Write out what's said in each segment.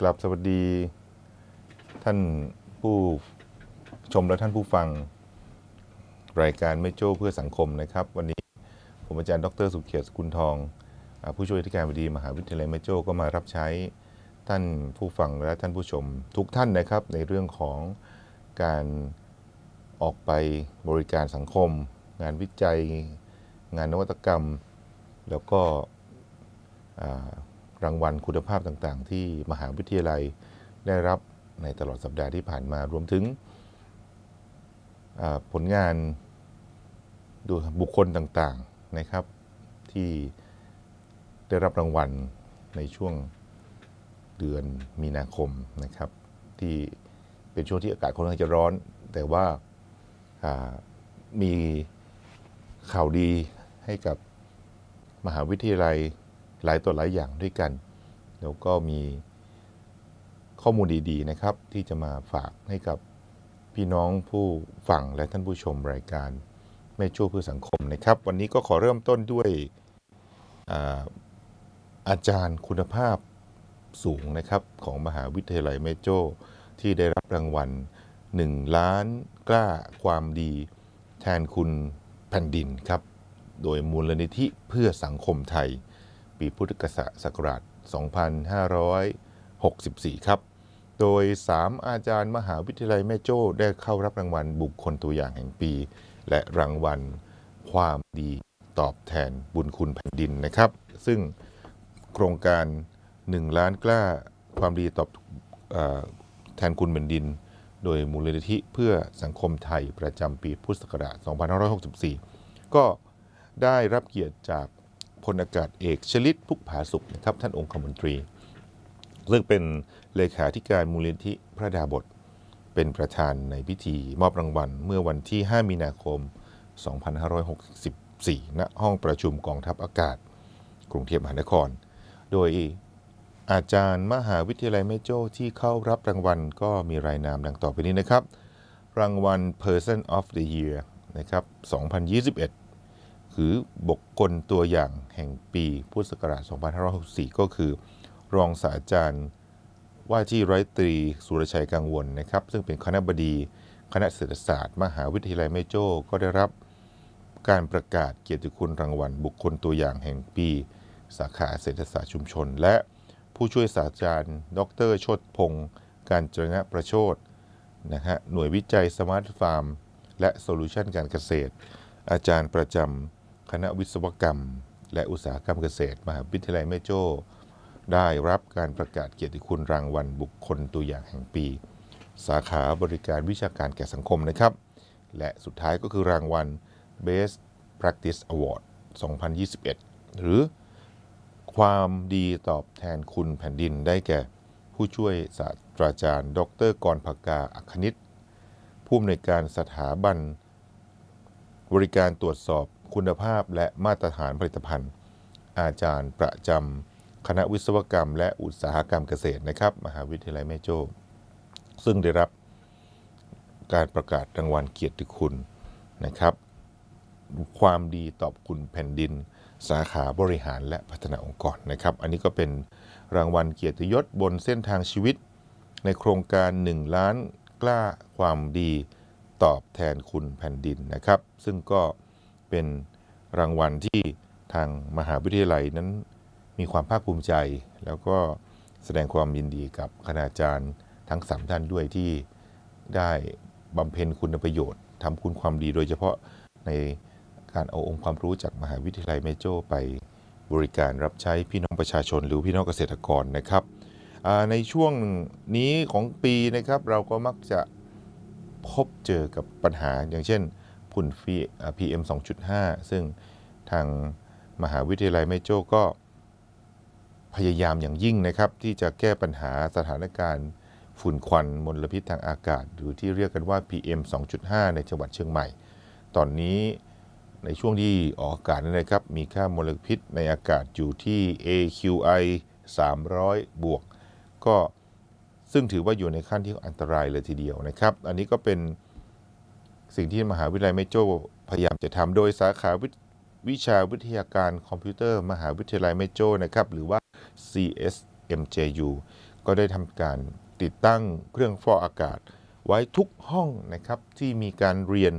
กลับสวัสดีท่านผู้ชมและท่านผู้ฟังรายการไม่โจ้เพื่อสังคมนะครับ วันนี้ผมอาจารย์ ดร สุเกียรติกุลทอง ผู้ช่วยที่การบดีมหาวิทยาลัยไม่โจ้ก็มารับใช้ท่านผู้ฟังและท่านผู้ชมทุกท่านนะครับในเรื่องของการออกไปบริการสังคม งานวิจัยงานนวัตกรรม แล้วก็รางวัลคุณภาพต่างๆ ที่มหาวิทยาลัยได้รับในตลอดสัปดาห์ที่ผ่านมารวมถึงผลงานดูบุคคลต่างๆนะครับที่ได้รับรางวัลในช่วงเดือนมีนาคมนะครับที่เป็นช่วงที่อากาศค่อนข้างจะร้อน แต่ว่ามีข่าวดีให้กับมหาวิทยาลัยหลายตัวหลายอย่างด้วยกัน แล้วก็มีข้อมูลดีๆนะครับที่จะมาฝากให้กับพี่น้องผู้ฟังและท่านผู้ชมรายการแม่ชั่วเพื่อสังคมนะครับ วันนี้ก็ขอเริ่มต้นด้วยอาอาจารย์คุณภาพสูงนะครับของมหาวิทยาลัยแม่โจ้ที่ได้รับรางวัล 1 ล้านกล้าความดีแทนคุณแผ่นดินครับโดยมูลนิธิเพื่อสังคมไทยปีพุทธศักราช 2564 ครับ โดย 3 อาจารย์มหาวิทยาลัยแม่โจ้ ได้เข้ารับรางวัลบุคคลตัวอย่างแห่งปี และรางวัลความดีตอบแทนบุญคุณแผ่นดินนะครับ ซึ่งโครงการ 1 ล้านกล้าความดีตอบอแทนคุณแผ่นดิน โดยมูลนิธิเพื่อสังคมไทยประจำปีพุทธศักราช 2564 ก็ได้รับเกียรติจากพลอากาศเอกชลิตพุกผาสุขนะครับท่านองคมนตรีซึ่งเป็นเลขาธิการมูลนิธิพระดาบท เป็นประธานในพิธีมอบรางวัลเมื่อวันที่ 5 มีนาคม 2564 ณ ห้องประชุมกองทัพอากาศ กรุงเทพมหานคร โดยอาจารย์มหาวิทยาลัยแม่โจ้ที่เข้ารับรางวัลก็มีรายนามดังต่อไปนี้นะครับ รางวัล Person of the Year นะครับ 2021หรือบุคคลตัวอย่างแห่งปีพุทธศักราช 2564 ก็คือรองศาสตราจารย์ว่าที่ร้อยตรีสุรชัยกังวลนะครับ ซึ่งเป็นคณะบดีคณะเศรษฐศาสตร์ มหาวิทยาลัยแม่โจ้ก็ได้รับการประกาศเกียรติคุณรางวัล บุคคลตัวอย่างแห่งปีสาขาเศรษฐศาสตร์ชุมชน และผู้ช่วยศาสตราจารย์ ดรชดพงศ์การจนะประโชดนะฮะหน่วยวิจัยสมาร์ทฟาร์มและโซลูชันการเกษตร อาจารย์ประจำคณะวิศวกรรมและอุตสาหกรรมเกษตร มหาวิทยาลัยแม่โจ้ได้รับการประกาศเกียรติคุณรางวัลบุคคลตัวอย่างแห่งปี สาขาบริการวิชาการแก่สังคมนะครับ และสุดท้ายก็คือรางวัล Best Practice Award 2021 หรือความดีตอบแทนคุณแผ่นดินได้แก่ผู้ช่วยศาสตราจารย์ ดรกรภากาอัคนิตผู้อำนวยการสถาบัน บริการตรวจสอบคุณภาพและมาตรฐานผลิตภัณฑ์ อาจารย์ประจำคณะวิศวกรรมและอุตสาหกรรมเกษตรนะครับ มหาวิทยาลัยแม่โจ้ ซึ่งได้รับการประกาศรางวัลเกียรติคุณนะครับ ความดีตอบคุณแผ่นดินสาขาบริหารและพัฒนาองค์กรนะครับ อันนี้ก็เป็นรางวัลเกียรติยศบนเส้นทางชีวิตในโครงการ 1 ล้าน กล้าความดีตอบแทนคุณแผ่นดินนะครับ ซึ่งก็เป็นรางวัลที่ทางมหาวิทยาลัยนั้น มีความภาคภูมิใจ แล้วก็แสดงความยินดีกับคณาจารย์ ทั้งสามท่านด้วยที่ได้บำเพ็ญคุณประโยชน์ทำคุณความดีโดยเฉพาะในการเอาองค์ความรู้จากมหาวิทยาลัยเมโจ ไปบริการรับใช้พี่น้องประชาชนหรือพี่น้องเกษตรกรนะครับในช่วงนี้ของปีนะครับเราก็มักจะพบเจอกับปัญหาอย่างเช่นฝุ่น PM 2.5 ซึ่งทางมหาวิทยาลัยแม่โจ้ก็พยายามอย่างยิ่งนะครับที่จะแก้ปัญหาสถานการณ์ ฝุ่นควันมลพิษทางอากาศหรือที่เรียกกันว่า PM 2.5 ในจังหวัดเชียงใหม่ ตอนนี้ในช่วงที่ออกอากาศนนะครับมีค่ามลพิษในอากาศอยู่ที่ AQI 300 บวกก็ซึ่งถือว่าอยู่ในขั้นที่อันตรายเลยทีเดียวนะครับอันนี้ก็เป็นสิ่งที่มหาวิทยาลัยแม่โจ้ พยายามจะทำโดยสาขาวิชาวิทยาการคอมพิวเตอร์ มหาวิทยาลัยแม่โจ้นะครับหรือว่า CSMJU ก็ได้ทำการติดตั้งเครื่องฟอกอากาศ ไว้ทุกห้องนะครับที่มีการเรียน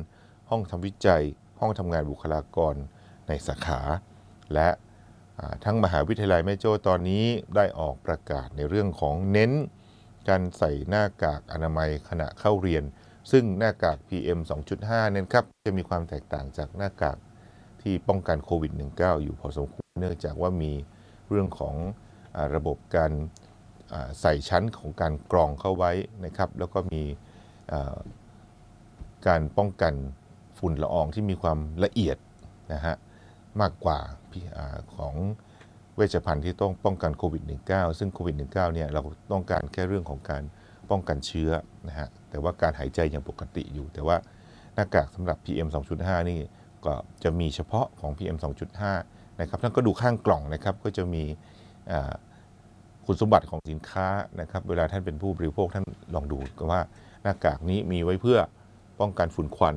ห้องทำวิจัย ห้องทำงานบุคลากรในสาขา และทั้งมหาวิทยาลัยแม่โจ้ตอนนี้ได้ออกประกาศในเรื่องของเน้นการใส่หน้ากากอนามัยขณะเข้าเรียนซึ่งหน้ากาก PM 2.5เนี่ยครับจะมีความแตกต่างจากหน้ากากที่ป้องกันโควิด -19 อยู่พอสมควรเนื่องจากว่ามีเรื่องของอระบบการใส่ชั้นของการกรองเข้าไว้นะครับ แล้วก็มีการป้องกันฝุ่นละอองที่มีความละเอียดนะฮะมากกว่า ของเวชภัณฑ์ที่ต้องป้องกันโควิด -19 ซึ่งโควิด -19 เนี่ยเราต้องการแค่เรื่องของการป้องกันเชื้อ นะฮะแต่ว่าการหายใจยังปกติอยู่ แต่ว่าหน้ากากสำหรับ PM 2.5นี่ก็จะมีเฉพาะของ PM 2.5นะครับท่านก็ดูข้างกล่องนะครับก็จะมีคุณสมบัติของสินค้านะครับ เวลาท่านเป็นผู้บริโภคท่านลองดูว่าหน้ากากนี้มีไว้เพื่อป้องกันฝุ่นควัน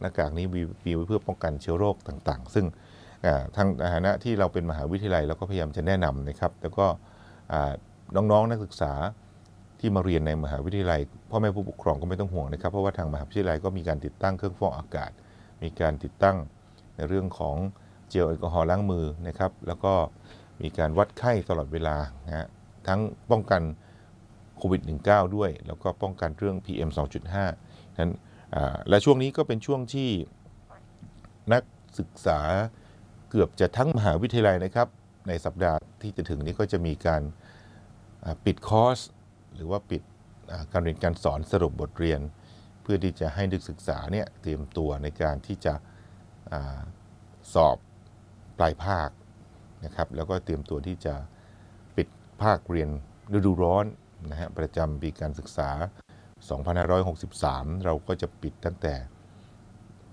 หน้ากากนี้มีไว้เพื่อป้องกันเชื้อโรคต่างๆ ซึ่งทางฐานะที่เราเป็นมหาวิทยาลัยเราก็พยายามจะแนะนำนะครับแล้วก็น้องๆนักศึกษาที่มาเรียนในมหาวิทยาลัยพ่อแม่ผู้ปกครองก็ไม่ต้องห่วงนะครับ เพราะว่าทางมหาวิทยาลัยก็มีการติดตั้งเครื่องฟอกอากาศ มีการติดตั้งในเรื่องของเจลแอลกอฮอล์ล้างมือนะครับแล้วก็มีการวัดไข้ตลอดเวลานะฮะทั้งป้องกันโควิด -19 ด้วยแล้วก็ป้องกันเรื่อง PM 2.5นั้นและช่วงนี้ก็เป็นช่วงที่นักศึกษาเกือบจะทั้งมหาวิทยาลัยนะครับในสัปดาห์ที่จะถึงนี้ก็จะมีการปิดคอร์สหรือว่าปิดการเรียนการสอนสรุปบทเรียน เพื่อที่จะให้นักศึกษาเนี่ยเตรียมตัวในการที่จะอสอบปลายภาคนะครับแล้วก็เตรียมตัวที่จะปิดภาคเรียนฤดูร้อนนะฮะประจำปีการศึกษา2563เราก็จะปิดตั้งแต่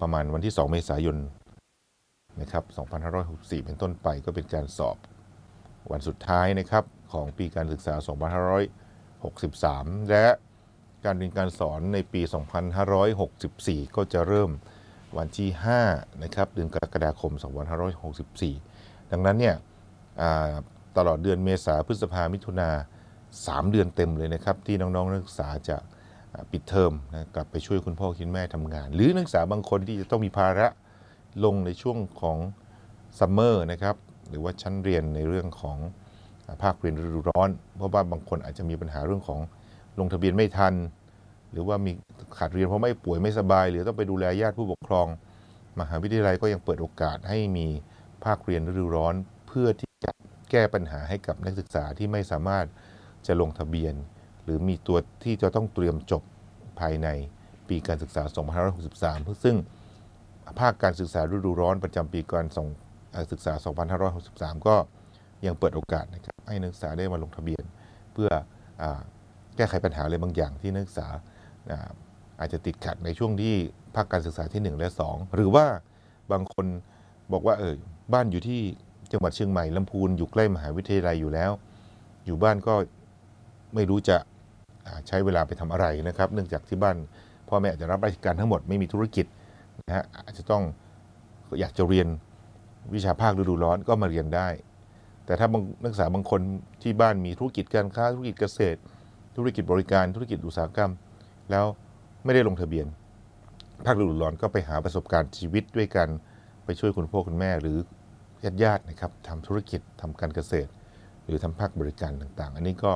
ประมาณวันที่2เมษายนนะครับ2564เป็นต้นไปก็เป็นการสอบวันสุดท้ายนะครับของปีการศึกษา 2500 6 3 และการเรียนการสอนในปี 2564 ก็จะเริ่มวันที่ 5 นะครับเดือนกรกฎาคม 2564 ดังนั้นเนี่ยตลอดเดือนเมษาพฤษภามิถุนา3เดือนเต็มเลยนะครับ ที่น้อง ๆ นักศึกษาจะปิดเทอมนะกลับไปช่วยคุณพ่อคุณแม่ทำงาน หรือนักศึกษาบางคนที่จะต้องมีภาระลงในช่วงของซัมเมอร์นะครับ หรือว่าชั้นเรียนในเรื่องของภาคเรียนฤดูร้อน เพราะว่าบางคนอาจจะมีปัญหาเรื่องของลงทะเบียนไม่ทัน หรือว่ามีขาดเรียนเพราะไม่ป่วยไม่สบาย หรือต้องไปดูแลญาติผู้ปกครอง มหาวิทยาลัยก็ยังเปิดโอกาสให้มีภาคเรียนฤดูร้อนเพื่อที่จะแก้ปัญหาให้กับนักศึกษาที่ไม่สามารถจะลงทะเบียน หรือมีตัวที่จะต้องเตรียมจบภายในปีการศึกษา 2563 ซึ่ง ภาคการศึกษาฤดูร้อนประจำปีการศึกษา 2563 ก็ยังเปิดโอกาสนะครับให้นักศึกษาได้มาลงทะเบียนเพื่ออแก้ไขปัญหาอะไรบางอย่าง ที่นักศึกษาอาจจะติดขัดในช่วงที่ภาคการศึกษาที่1และ2 หรือว่าบางคนบอกว่าเออบ้านอยู่ที่จังหวัดเชียงใหม่ลำพูน อยู่ใกล้มหาวิทยาลัยอยู่แล้ว อยู่บ้านก็ไม่รู้จะใช้เวลาไปทำอะไรนะครับเนื่องจากที่บ้าน พ่อแม่อาจจะรับราชการทั้งหมดไม่มีธุรกิจนะฮะอาจจะต้องอยากจะเรียนวิชาภาคฤดูร้อนก็มาเรียนได้แต่ถ้านักศึกษาบางคนที่บ้านมีธุรกิจการค้าธุรกิจเกษตร ธุรกิจบริการธุรกิจอุตสาหกรรม แล้วไม่ได้ลงทะเบียนภาคฤดูร้อนก็ไปหาประสบการณ์ชีวิตด้วยกันไปช่วยคุณพ่อคุณแม่หรือญาติญาตินะครับทำธุรกิจทำการเกษตร หรือทำภาคบริการต่างๆ อันนี้ก็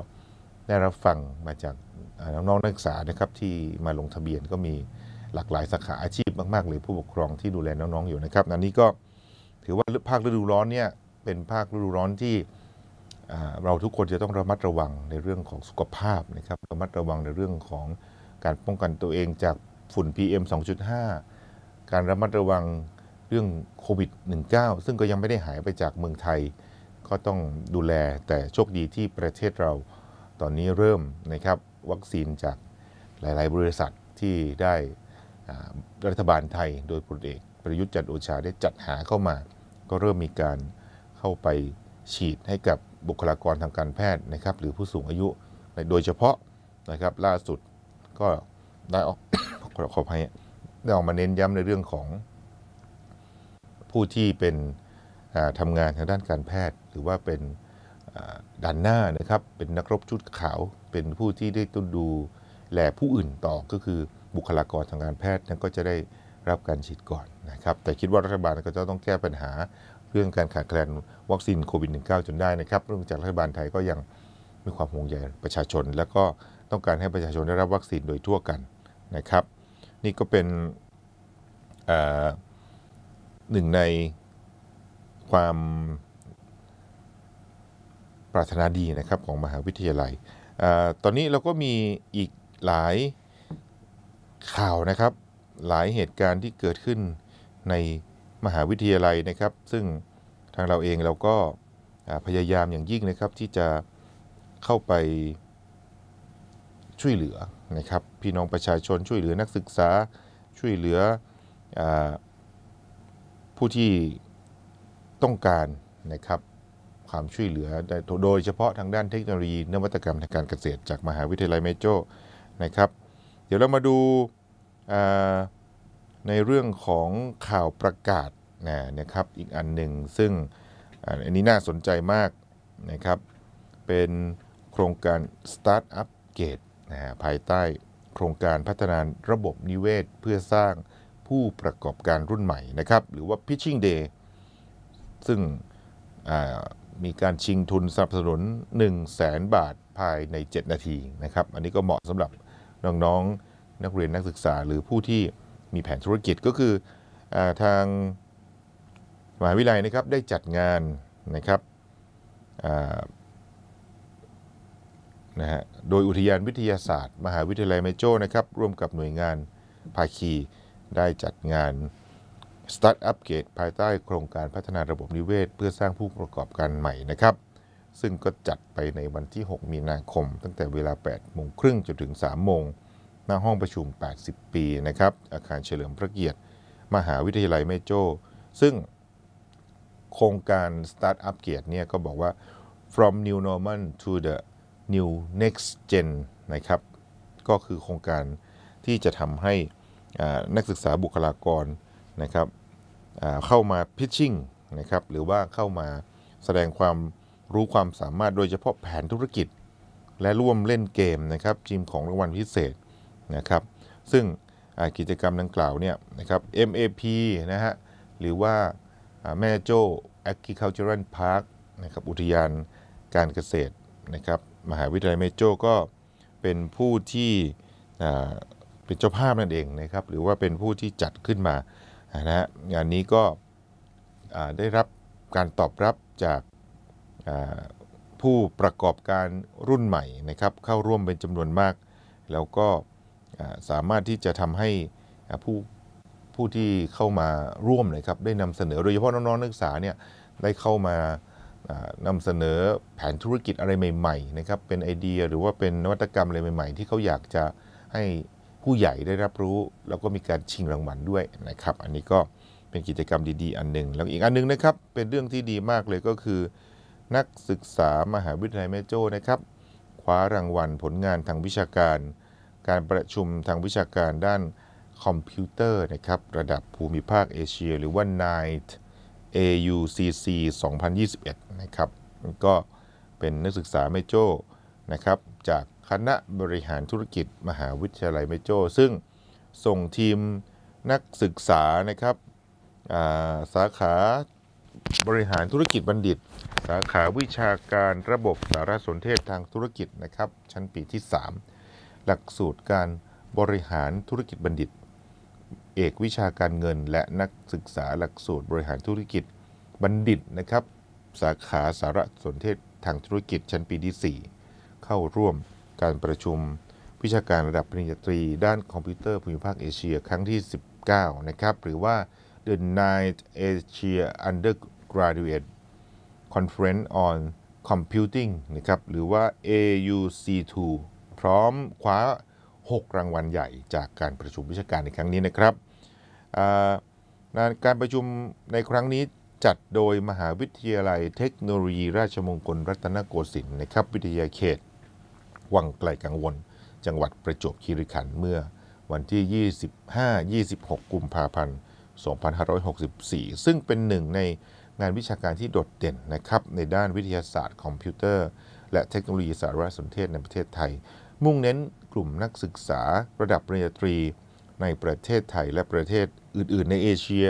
ได้รับฟังมาจาก น้องๆนักศึกษานะครับที่มาลงทะเบียนก็มีหลากหลายสาขาอาชีพมากๆเลยผู้ปกครองที่ดูแลน้องๆอยู่นะครับ อันนี้ก็ถือว่าภาคฤดูร้อนเนี่ยเป็นภาคฤดูร้อนที่เราทุกคนจะต้องระมัดระวังในเรื่องของสุขภาพนะครับ ระมัดระวังในเรื่องของการป้องกันตัวเองจากฝุ่น PM 2.5การระมัดระวังเรื่องโควิด -19 ซึ่งก็ยังไม่ได้หายไปจากเมืองไทย ก็ต้องดูแล แต่โชคดีที่ประเทศเราตอนนี้เริ่มนะครับวัคซีนจากหลายๆ บริษัทที่ได้รัฐบาลไทยโดยพลเอกประยุทธ์จันทร์โอชาได้จัดหาเข้ามา ก็เริ่มมีการเข้าไปฉีดให้กับบุคลากรทางการแพทย์นะครับ หรือผู้สูงอายุโดยเฉพาะนะครับ ล่าสุดก็ได้ออกขออภัยได้ออกมาเน้นย้ำในเรื่องของ ผู้ที่เป็นทำงานทางด้านการแพทย์ หรือว่าเป็นด่านหน้านะครับ เป็นนักรบชุดขาวเป็นผู้ที่ได้ต้นดูแลผู้อื่นต่อ ก็คือบุคลากรทางการแพทย์นั้นก็จะได้รับการฉีดก่อนนะครับ แต่คิดว่ารัฐบาลก็จะต้องแก้ปัญหาเรื่องการขาดแคลนวัคซีนโควิด -19 จนได้นะครับเรื่องจากรัฐบาลไทยก็ยังมีความห่วงใยประชาชน และก็ต้องการให้ประชาชนได้รับวัคซีนโดยทั่วกันนะครับ นี่ก็เป็นหนึ่งในความปรารถนาดีนะครับของมหาวิทยาลัยอตอนนี้เราก็มีอีกหลายข่าวนะครับ หลายเหตุการณ์ที่เกิดขึ้นในมหาวิทยาลัยนะครับ ซึ่งทางเราเองเราก็พยายามอย่างยิ่งนะครับที่จะเข้าไปช่วยเหลือนะครับพี่น้องประชาชนช่วยเหลือนักศึกษาช่วยเหลืออผู้ที่ต้องการนะครับความช่วยเหลือ โดยเฉพาะทางด้านเทคโนโลยีนวัตกรรมทางการเกษตรจากมหาวิทยาลัยเมโจนะครับ เดี๋ยวเรามาดูในเรื่องของข่าวประกาศนะนะครับอีกอันหนึ่งซึ่งอันนี้น่าสนใจมากนะครับเป็นโครงการ Start Up Gate นะภายใต้โครงการพัฒนาระบบนิเวศเพื่อสร้างผู้ประกอบการรุ่นใหม่นะครับหรือว่า Pitching Day ซึ่งมีการชิงทุนสนับสนุน 1 0 0 0สนบาทภายใน 7 นาทีนะครับอันนี้ก็เหมาะสำหรับน้องๆนนักเรียนนักศึกษาหรือผู้ที่มีแผนธุรกิจก็คืออทางมหาวิทยาลัยนะครับได้จัดงานนะครับนะฮะโดยอุทยานวิทยาศาสตร์ มหาวิทยาลัยเมโจนะครับร่วมกับหน่วยงานภาคี ได้จัดงาน Start Up g a t e ภายใต้โครงการพัฒนาระบบนิเวศ เพื่อสร้างผู้ประกอบการใหม่นะครับซึ่งก็จัดไปในวันที่ 6 มีนาคม ตั้งแต่เวลา8โมงครึ่งจนถึง 3 โมงหน้าห้องประชุม 80 ปีนะครับอาคารเฉลิมพระเกียรติ มหาวิทยาลัยแม่โจ้ ซึ่งโครงการสตาร์ทอัพเกียรติเนี่ยก็บอกว่า from new normal to the new next gen นะครับ ก็คือโครงการที่จะทำให้นักศึกษาบุคลากรนะครับเข้ามาพิชชิ่งนะครับหรือว่าเข้ามาแสดงความรู้ความสามารถโดยเฉพาะแผนธุรกิจ และร่วมเล่นเกมนะครับทีมของรางวัลพิเศษนะครับ ซึ่งกิจกรรมดังกล่าวเนี่ยนะครับ MAP นะฮะ หรือว่า แม่โจ้ Agricultural Park นะครับ อุทยานการเกษตรนะครับ มหาวิทยาลัยแม่โจ้ก็เป็นผู้ที่เป็นเจ้าภาพนั่นเองนะครับ หรือว่าเป็นผู้ที่จัดขึ้นมานะฮะงานนี้ก็ได้รับการตอบรับจากผู้ประกอบการรุ่นใหม่นะครับ เข้าร่วมเป็นจำนวนมาก แล้วก็สามารถที่จะทำให้ผู้ผู้ที่เข้ามาร่วมเลยครับได้นำเสนอ โดยเฉพาะน้องๆนักศึกษาเนี่ยได้เข้ามานำเสนอแผนธุรกิจอะไรใหม่ๆนะครับเป็นไอเดียหรือว่าเป็นนวัตกรรมอะไรใหม่ๆ ที่เขาอยากจะให้ผู้ใหญ่ได้รับรู้แล้วก็มีการชิงรางวัลด้วยนะครับ อันนี้ก็เป็นกิจกรรมดีๆ อันหนึ่งแล้วอีกอันนึงนะครับเป็นเรื่องที่ดีมากเลยก็คือ นักศึกษามหาวิทยาลัยแม่โจ้นะครับคว้ารางวัลผลงานทางวิชาการการประชุมทางวิชาการด้านคอมพิวเตอร์นะครับ ระดับภูมิภาคเอเชีย หรือว่า NIT AUCC 2021 นะครับก็เป็นนักศึกษาเมโจ้นะครับจากคณะบริหารธุรกิจ มหาวิทยาลัยเมโจ้ซึ่งส่งทีมนักศึกษานะครับาสาขาบริหารธุรกิจบัณฑิต สาขาวิชาการระบบสารสนเทศทางธุรกิจนะครับชั้นปีที่ 3หลักสูตรการบริหารธุรกิจบัณฑิต เอกวิชาการเงินและนักศึกษาหลักสูตรบริหารธุรกิจบัณฑิตนะครับ สาขาสารสนเทศทางธุรกิจชั้นปีที่ 4 เข้าร่วมการประชุมวิชาการระดับปริญญาตรีด้านคอมพิวเตอร์ภูมิภาคเอเชียครั้งที่ 19 นะครับ หรือว่า The n i g h t Asia Undergraduate Conference on Computing นะครับหรือว่า AUC2 พร้อมคว้า6 รางวัลใหญ่จากการประชุมวิชาการในครั้งนี้นะครับ การประชุมในครั้งนี้จัดโดยมหาวิทยาลัยเทคโนโลยีราชมงคลรัตนโกสินทร์นะครับวิทยาเขตวังไกลกังวล จังหวัดประจวบคีรีขันธ์เมื่อ วันที่ 25-26กุมภาพันธ์ 2564 ซึ่งเป็นหนึ่งในงานวิชาการที่โดดเด่นนะครับในด้านวิทยาศาสตร์คอมพิวเตอร์ และเทคโนโลยีสารสนเทศในประเทศไทยมุ่งเน้นกลุ่มนักศึกษาระดับปริญญาตรีในประเทศไทยและประเทศอื่น ๆ ในเอเชีย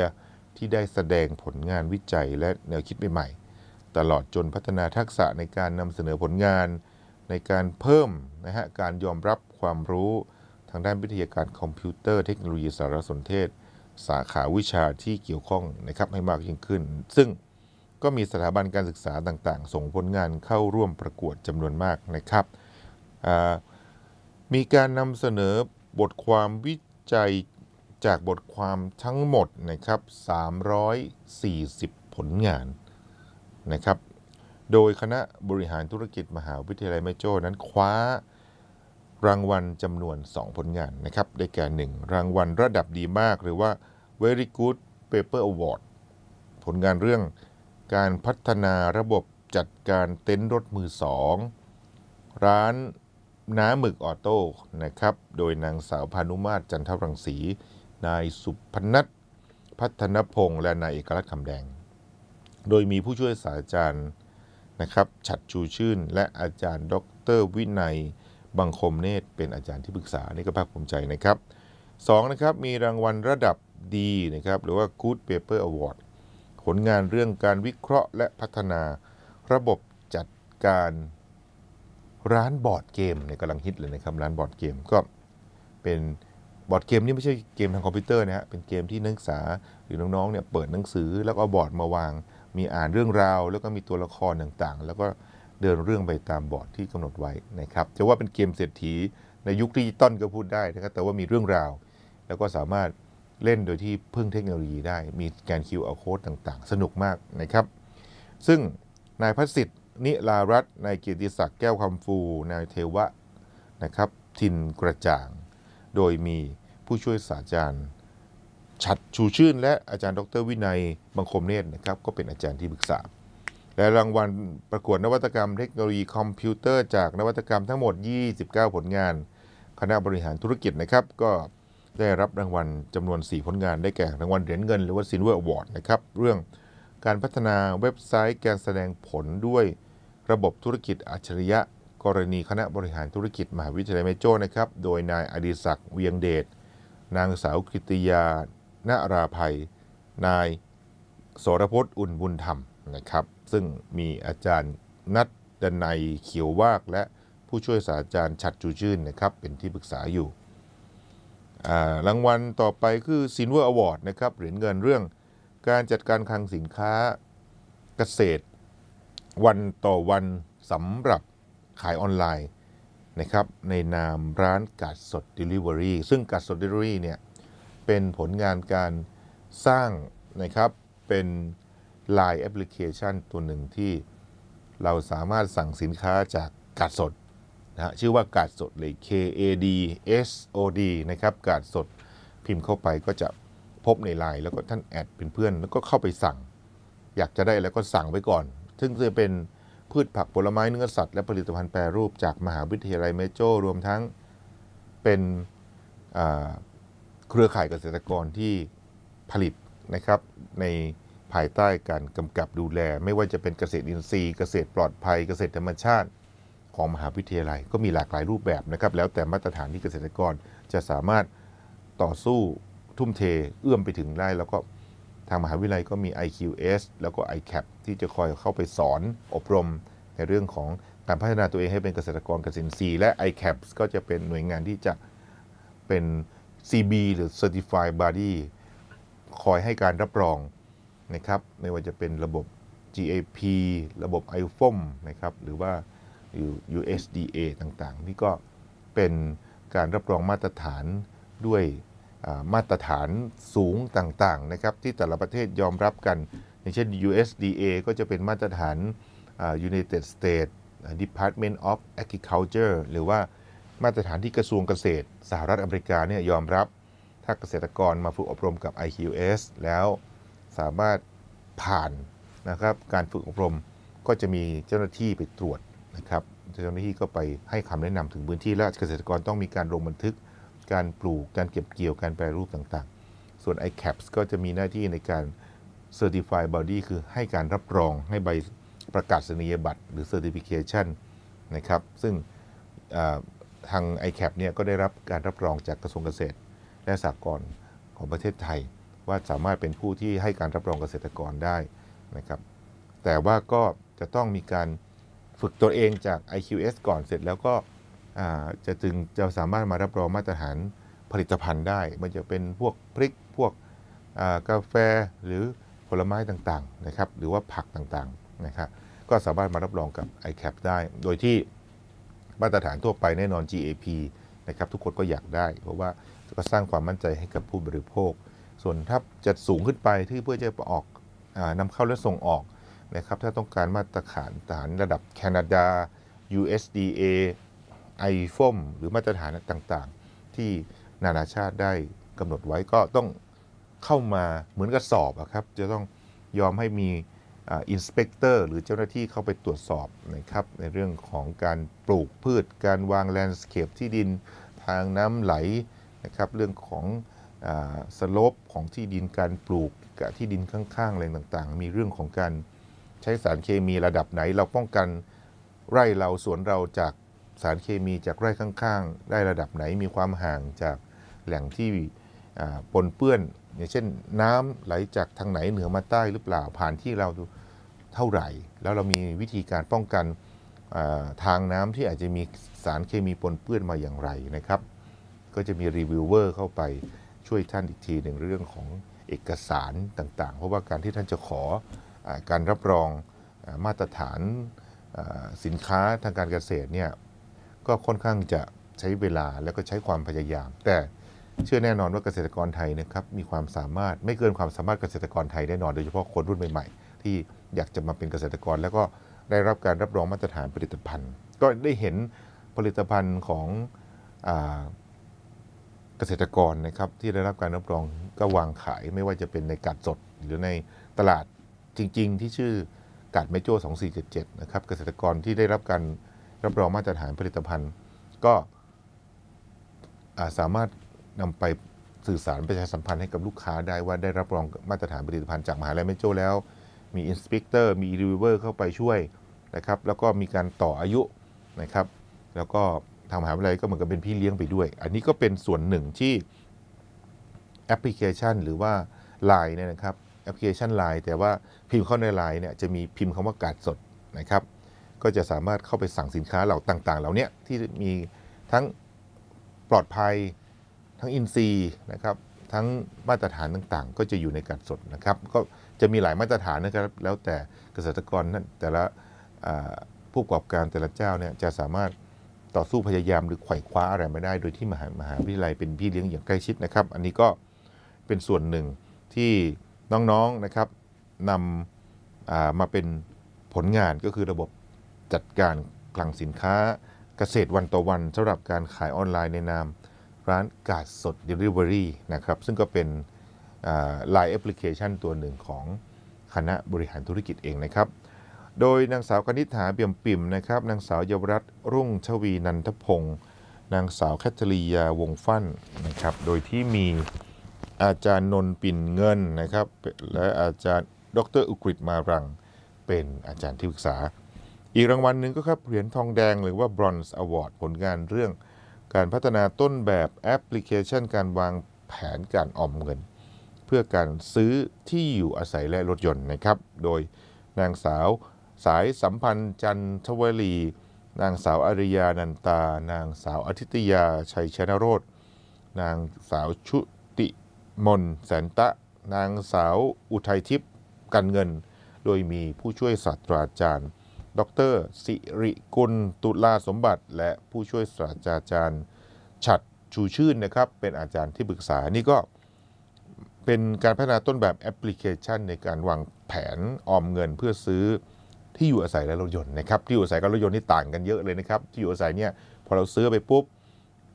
ที่ได้แสดงผลงานวิจัยและแนวคิดใหม่ ๆ ตลอดจนพัฒนาทักษะในการนำเสนอผลงานในการเพิ่มนะฮะการยอมรับความรู้ทางด้านวิทยาการคอมพิวเตอร์เทคโนโลยีสารสนเทศ สาขาวิชาที่เกี่ยวข้องนะครับให้มากยิ่งขึ้น ซึ่งก็มีสถาบันการศึกษาต่าง ๆ ส่งผลงานเข้าร่วมประกวดจำนวนมากนะครับมีการนำเสนอบทความวิจัยจากบทความทั้งหมดนะครับ 340 ผลงานนะครับ โดยคณะบริหารธุรกิจมหาวิทยาลัยแม่โจ้นั้นคว้า รางวัลจำนวน 2 ผลงานนะครับ ได้แก่ 1 รางวัลระดับดีมากหรือว่า Very Good Paper Award ผลงานเรื่องการพัฒนาระบบจัดการเต็นท์รถมือสองร้านน้าหมึกออโต้นะครับโดยนางสาวพานุมาตรจันทรังสีนายสุพนัทพัฒนพงษ์และนายเอกลักษณ์คำแดง โดยมีผู้ช่วยศาสตราจารย์นะครับฉัดชูชื่น และอาจารย์ดร วินัยบังคมเนตรเป็นอาจารย์ที่ปรึกษา นี่ก็ภาคภูมิใจนะครับ2นะครับมีรางวัลระดับดีนะครับ หรือว่า Good Paper Award ผลงานเรื่องการวิเคราะห์ และพัฒนาระบบจัดการร้านบอร์ดเกมเนี่ยกำลังฮิตเลยนะครับร้านบอร์ดเกมก็ เป็นบอร์ดเกมนี่ไม่ใช่เกมทางคอมพิวเตอร์นะฮะเป็นเกมที่นักศึกษาหรือน้องๆเนี่ยเปิดหนังสือ แล้วก็บอร์ดมาวางมีอ่านเรื่องราว แล้วก็มีตัวละครต่างๆ แล้วก็เดินเรื่องไปตามบอร์ดที่กำหนดไว้นะครับจะว่าเป็นเกมเศรษฐีในยุคดิจิตอลก็พูดได้นะครับแต่ว่ามีเรื่องราว แล้วก็สามารถเล่นโดยที่พึ่งเทคโนโลยีได้ มีการคิวเอาโค้ดต่างๆ สนุกมากนะครับ ซึ่งนายพัสิทธิ์นิลารัตนายเกียรติศักดิ์แก้วคำฟู นายเทวะนะครับทินกระจ่าง โดยมีผู้ช่วยศาสตราจารย์ ชัดชูชื่น และอาจารย์ ดร วินัย บังคมเนตรนะครับก็เป็นอาจารย์ที่ปรึกษา และรางวัลประกวดนวัตกรรมเทคโนโลยีคอมพิวเตอร์ จากนวัตกรรมทั้งหมด 29 ผลงาน คณะบริหารธุรกิจนะครับ ก็ได้รับรางวัลจำนวน 4 ผลงานได้แก่ รางวัลเหรียญเงิน หรือว่า Silver Award นะครับเรื่องการพัฒนาเว็บไซต์การแสดงผลด้วยระบบธุรกิจอัจฉริยะกรณีคณะบริหารธุรกิจ มหาวิทยาลัยแม่โจ้นะครับโดยนายอดิศักดิ์เวียงเดชนางสาวกิติยาณาราภัย นายสรพจน์อุ่นบุญธรรมนะครับ ซึ่งมีอาจารย์นัดดนัยเขียววาก และผู้ช่วยศาสตราจารย์ชัดจูชื่นนะครับเป็นที่ปรึกษาอยู่รางวัลต่อไปคือซินเวอร์อวอร์ดนะครับเหรียญเงินเรื่องการจัดการคลังสินค้าเกษตรวันต่อวันสำหรับขายออนไลน์นะครับในนามร้านกาดสด Delivery ซึ่งกาดสด Delivery เนี่ยเป็นผลงานการสร้างนะครับเป็น Line แอปพลิเคชันตัวหนึ่งที่เราสามารถสั่งสินค้าจากกาดสดนะฮะชื่อว่ากาดสดเลย K A D S O D นะครับกาดสดพิมพ์เข้าไปก็จะพบในไลน์แล้วก็ท่านแอดเป็นเพื่อน แล้วก็เข้าไปสั่ง อยากจะได้แล้วก็สั่งไว้ก่อนซึ่งจะเป็นพืชผักผลไม้เนื้อสัตว์ และผลิตภัณฑ์แปรรูปจากมหาวิทยาลัยเมโจ รวมทั้งเป็นเครือข่ายเกษตรกรที่ผลิตนะครับ ในภายใต้การกำกับดูแล ไม่ว่าจะเป็นเกษตรอินทรีย์เกษตรปลอดภัย เกษตรธรรมชาติของมหาวิทยาลัย ก็มีหลากหลายรูปแบบนะครับ แล้วแต่มาตรฐานที่เกษตรกรจะสามารถต่อสู้ทุ่มเทเอื้อมไปถึงได้แล้วก็ทางมหาวิทยาลัยก็มี IQS แล้วก็ ICAP ที่จะคอยเข้าไปสอนอบรมในเรื่องของการพัฒนาตัวเองให้เป็นเกษตรกรเกษตรรีและ ICAP ก็จะเป็นหน่วยงานที่จะเป็น CB หรือ Certified Body คอยให้การรับรองนะครับ ไม่ว่าจะเป็นระบบ GAP ระบบ IFOM นะครับหรือว่า USDA ต่างๆ นี่ก็เป็นการรับรองมาตรฐานด้วยมาตรฐานสูงต่าง ๆ นะครับ ที่แต่ละประเทศยอมรับกัน อย่างเช่น USDA ก็จะเป็นมาตรฐาน United States Department of Agriculture หรือว่ามาตรฐานที่กระทรวงเกษตร สหรัฐอเมริกาเนี่ยยอมรับถ้าเกษตรกรมาฝึกอบรมกับ IQS แล้วสามารถผ่านนะครับการฝึกอบรมก็จะมีเจ้าหน้าที่ไปตรวจนะครับ เจ้าหน้าที่ก็ไปให้คำแนะนำถึงพื้นที่และเกษตรกรต้องมีการลงบันทึกการปลูก การเก็บเกี่ยว การแปรรูปต่าง ๆ ส่วน iCaps ก็จะมีหน้าที่ในการ Certify Body คือให้การรับรองให้ใบประกาศนียบัตรหรือ Certification นะครับซึ่งทาง iCap เนี่ยก็ได้รับการรับรองจากกระทรวงเกษตร และสหกรณ์ของประเทศไทย ว่าสามารถเป็นผู้ที่ให้การรับรองเกษตรกรได้นะครับแต่ว่าก็จะต้องมีการฝึกตัวเองจาก IQS ก่อนเสร็จแล้วก็จะจึงจะสามารถมารับรองมาตรฐานผลิตภัณฑ์ได้ มันจะเป็นพวกพริก พวกกาแฟหรือผลไม้ต่างๆนะครับ หรือว่าผักต่างๆนะครับ ก็สามารถมารับรองกับ iCap ได้ โดยที่มาตรฐานทั่วไปแน่นอน GAP นะครับทุกคนก็อยากได้ เพราะว่าก็สร้างความมั่นใจให้กับผู้บริโภค ส่วนถ้าจะสูงขึ้นไปที่เพื่อจะออกอนำเข้าและส่งออกนะครับ ถ้าต้องการมาตรฐานฐานระดับแคนาดา USDA ไอฟมหรือมาตรฐานต่างๆ ที่นานาชาติได้กำหนดไว้ก็ต้องเข้ามาเหมือนกับสอบอะครับจะต้องยอมให้มีอินสเปกเตอร์หรือเจ้าหน้าที่เข้าไปตรวจสอบนะครับ ในเรื่องของการปลูกพืช การวางแลนด์สเคปที่ดินทางน้ำไหลนะครับเรื่องของสโลปของที่ดินการปลูกกับที่ดินข้างๆ อะไรต่างๆ มีเรื่องของการใช้สารเคมีระดับไหน เราป้องกันไร่เราสวนเราจากสารเคมีจากไร่ข้าง ๆ ได้ระดับไหน มีความห่างจากแหล่งที่ปนเปื้อนอย่างเช่นน้ำไหลจากทางไหนเหนือมาใต้หรือเปล่า ผ่านที่เราเท่าไหร่ แล้วเรามีวิธีการป้องกันทางน้ำที่อาจจะมีสารเคมีปนเปื้อนมาอย่างไรนะครับ ก็จะมีรีวิวเวอร์เข้าไปช่วยท่านอีก ทีหนึ่งเรื่องของเอกสารต่างๆ เพราะว่าการที่ท่านจะขออการรับรองมาตรฐานสินค้าทางการเกษตรเนี่ยก็ค่อนข้างจะใช้เวลาแล้วก็ใช้ความพยายาม แต่เชื่อแน่นอนว่าเกษตรกรไทยนะครับมีความสามารถไม่เกินความสามารถเกษตรกรไทยแน่นอน โดยเฉพาะคนรุ่นใหม่ ๆ ที่อยากจะมาเป็นเกษตรกร แล้วก็ได้รับการรับรองมาตรฐานผลิตภัณฑ์ ก็ได้เห็นผลิตภัณฑ์ของเกษตรกรนะครับ ที่ได้รับการรับรองก็วางขายไม่ว่าจะเป็นในกาดสดหรือในตลาดจริง ๆ ที่ชื่อกาดเมโจ้2477นะครับเกษตรกรที่ได้รับการรับรองมาตรฐานผลิตภัณฑ์ก็สามารถนำไปสื่อสารประชาสัมพันธ์ให้กับลูกค้าได้ว่าได้รับรองมาตรฐานผลิตภัณฑ์จากมหาลัยแม่โจ้แล้ว มีอินสปิเตอร์มีรีวิเวอร์เข้าไปช่วยนะครับ แล้วก็มีการต่ออายุนะครับ แล้วก็ทางมหาวิทยาลัยก็เหมือนกับเป็นพี่เลี้ยงไปด้วย อันนี้ก็เป็นส่วนหนึ่งที่แอปพลิเคชัน หรือว่า l ล n e เนี่ยนะครับแอปพลิเคชัน l ล n e แต่ว่าพิมพ์เข้าใน l ล n e เนี่ยจะมีพิมพ์คำว่ากาดสดนะครับก็จะสามารถเข้าไปสั่งสินค้าเหล่าต่าง ๆเหล่านี้ที่มีทั้งปลอดภัยทั้งอินซีนะครับ ทั้งมาตรฐานต่างๆ ก็จะอยู่ในการสดนะครับ ก็จะมีหลายมาตรฐานนะครับ แล้วแต่เกษตรกรนั้นแต่ละผู้ประกอบการแต่ละเจ้าเนี่ยจะสามารถต่อสู้พยายามหรือไขว่คว้าอะไรไม่ได้ โดยที่มหามหาวิทยาลัยเป็นพี่เลี้ยงอย่างใกล้ชิดนะครับ อันนี้ก็เป็นส่วนหนึ่งที่น้องๆนนะครับนำมาเป็นผลงานก็คือระบบจัดการคลังสินค้าเกษตรวันต่อวันสำหรับการขายออนไลน์ในนามร้านกาดสด Delivery นะครับซึ่งก็เป็นไลน์แอปพลิเคชันตัวหนึ่งของคณะบริหารธุรกิจเองนะครับโดยนางสาวกนิษฐาเบี่ยมปิ่มนะครับนางสาวยวรัตน์รุ่งชวีนันทพงศ์นางสาวแคทรียาวงฟั่นนะครับโดยที่มีอาจารย์นนปิ่นเงินนะครับและอาจารย์ดรอุกฤษมารัง เป็นอาจารย์ที่ปรึกษาอีกรางวัลหนึ่งก็ครับเหรียญทองแดงหรือว่า Bronze Award ผลงานเรื่องการพัฒนาต้นแบบแอปพลิเคชันการวางแผนการออมเงิน เพื่อการซื้อที่อยู่อาศัยและรถยนต์นะครับ โดยนางสาวสายสัมพันธ์จันทวลี นางสาวอาริยานันตา นางสาวอธิตยาชัยชนโรธ นางสาวชุติมนแสนตะ นางสาวอุทัยทิพย์กันเงิน โดยมีผู้ช่วยศาสตราจารย์ดรสิริกุลตุลาสมบัติ และผู้ช่วยศาสตราจารย์ฉัดชูชื่นนะครับ เป็นอาจารย์ที่ปรึกษานี่ก็เป็นการพัฒนาต้นแบบแอปพลิเคชัน ในการวางแผนออมเงินเพื่อซื้อ ที่อยู่อาศัยและรถยนต์นะครับ ที่อยู่อาศัยกับรถยนต์นี่ต่างกันเยอะเลยนะครับ ที่อยู่อาศัยเนี่ยพอเราซื้อไปปุ๊บ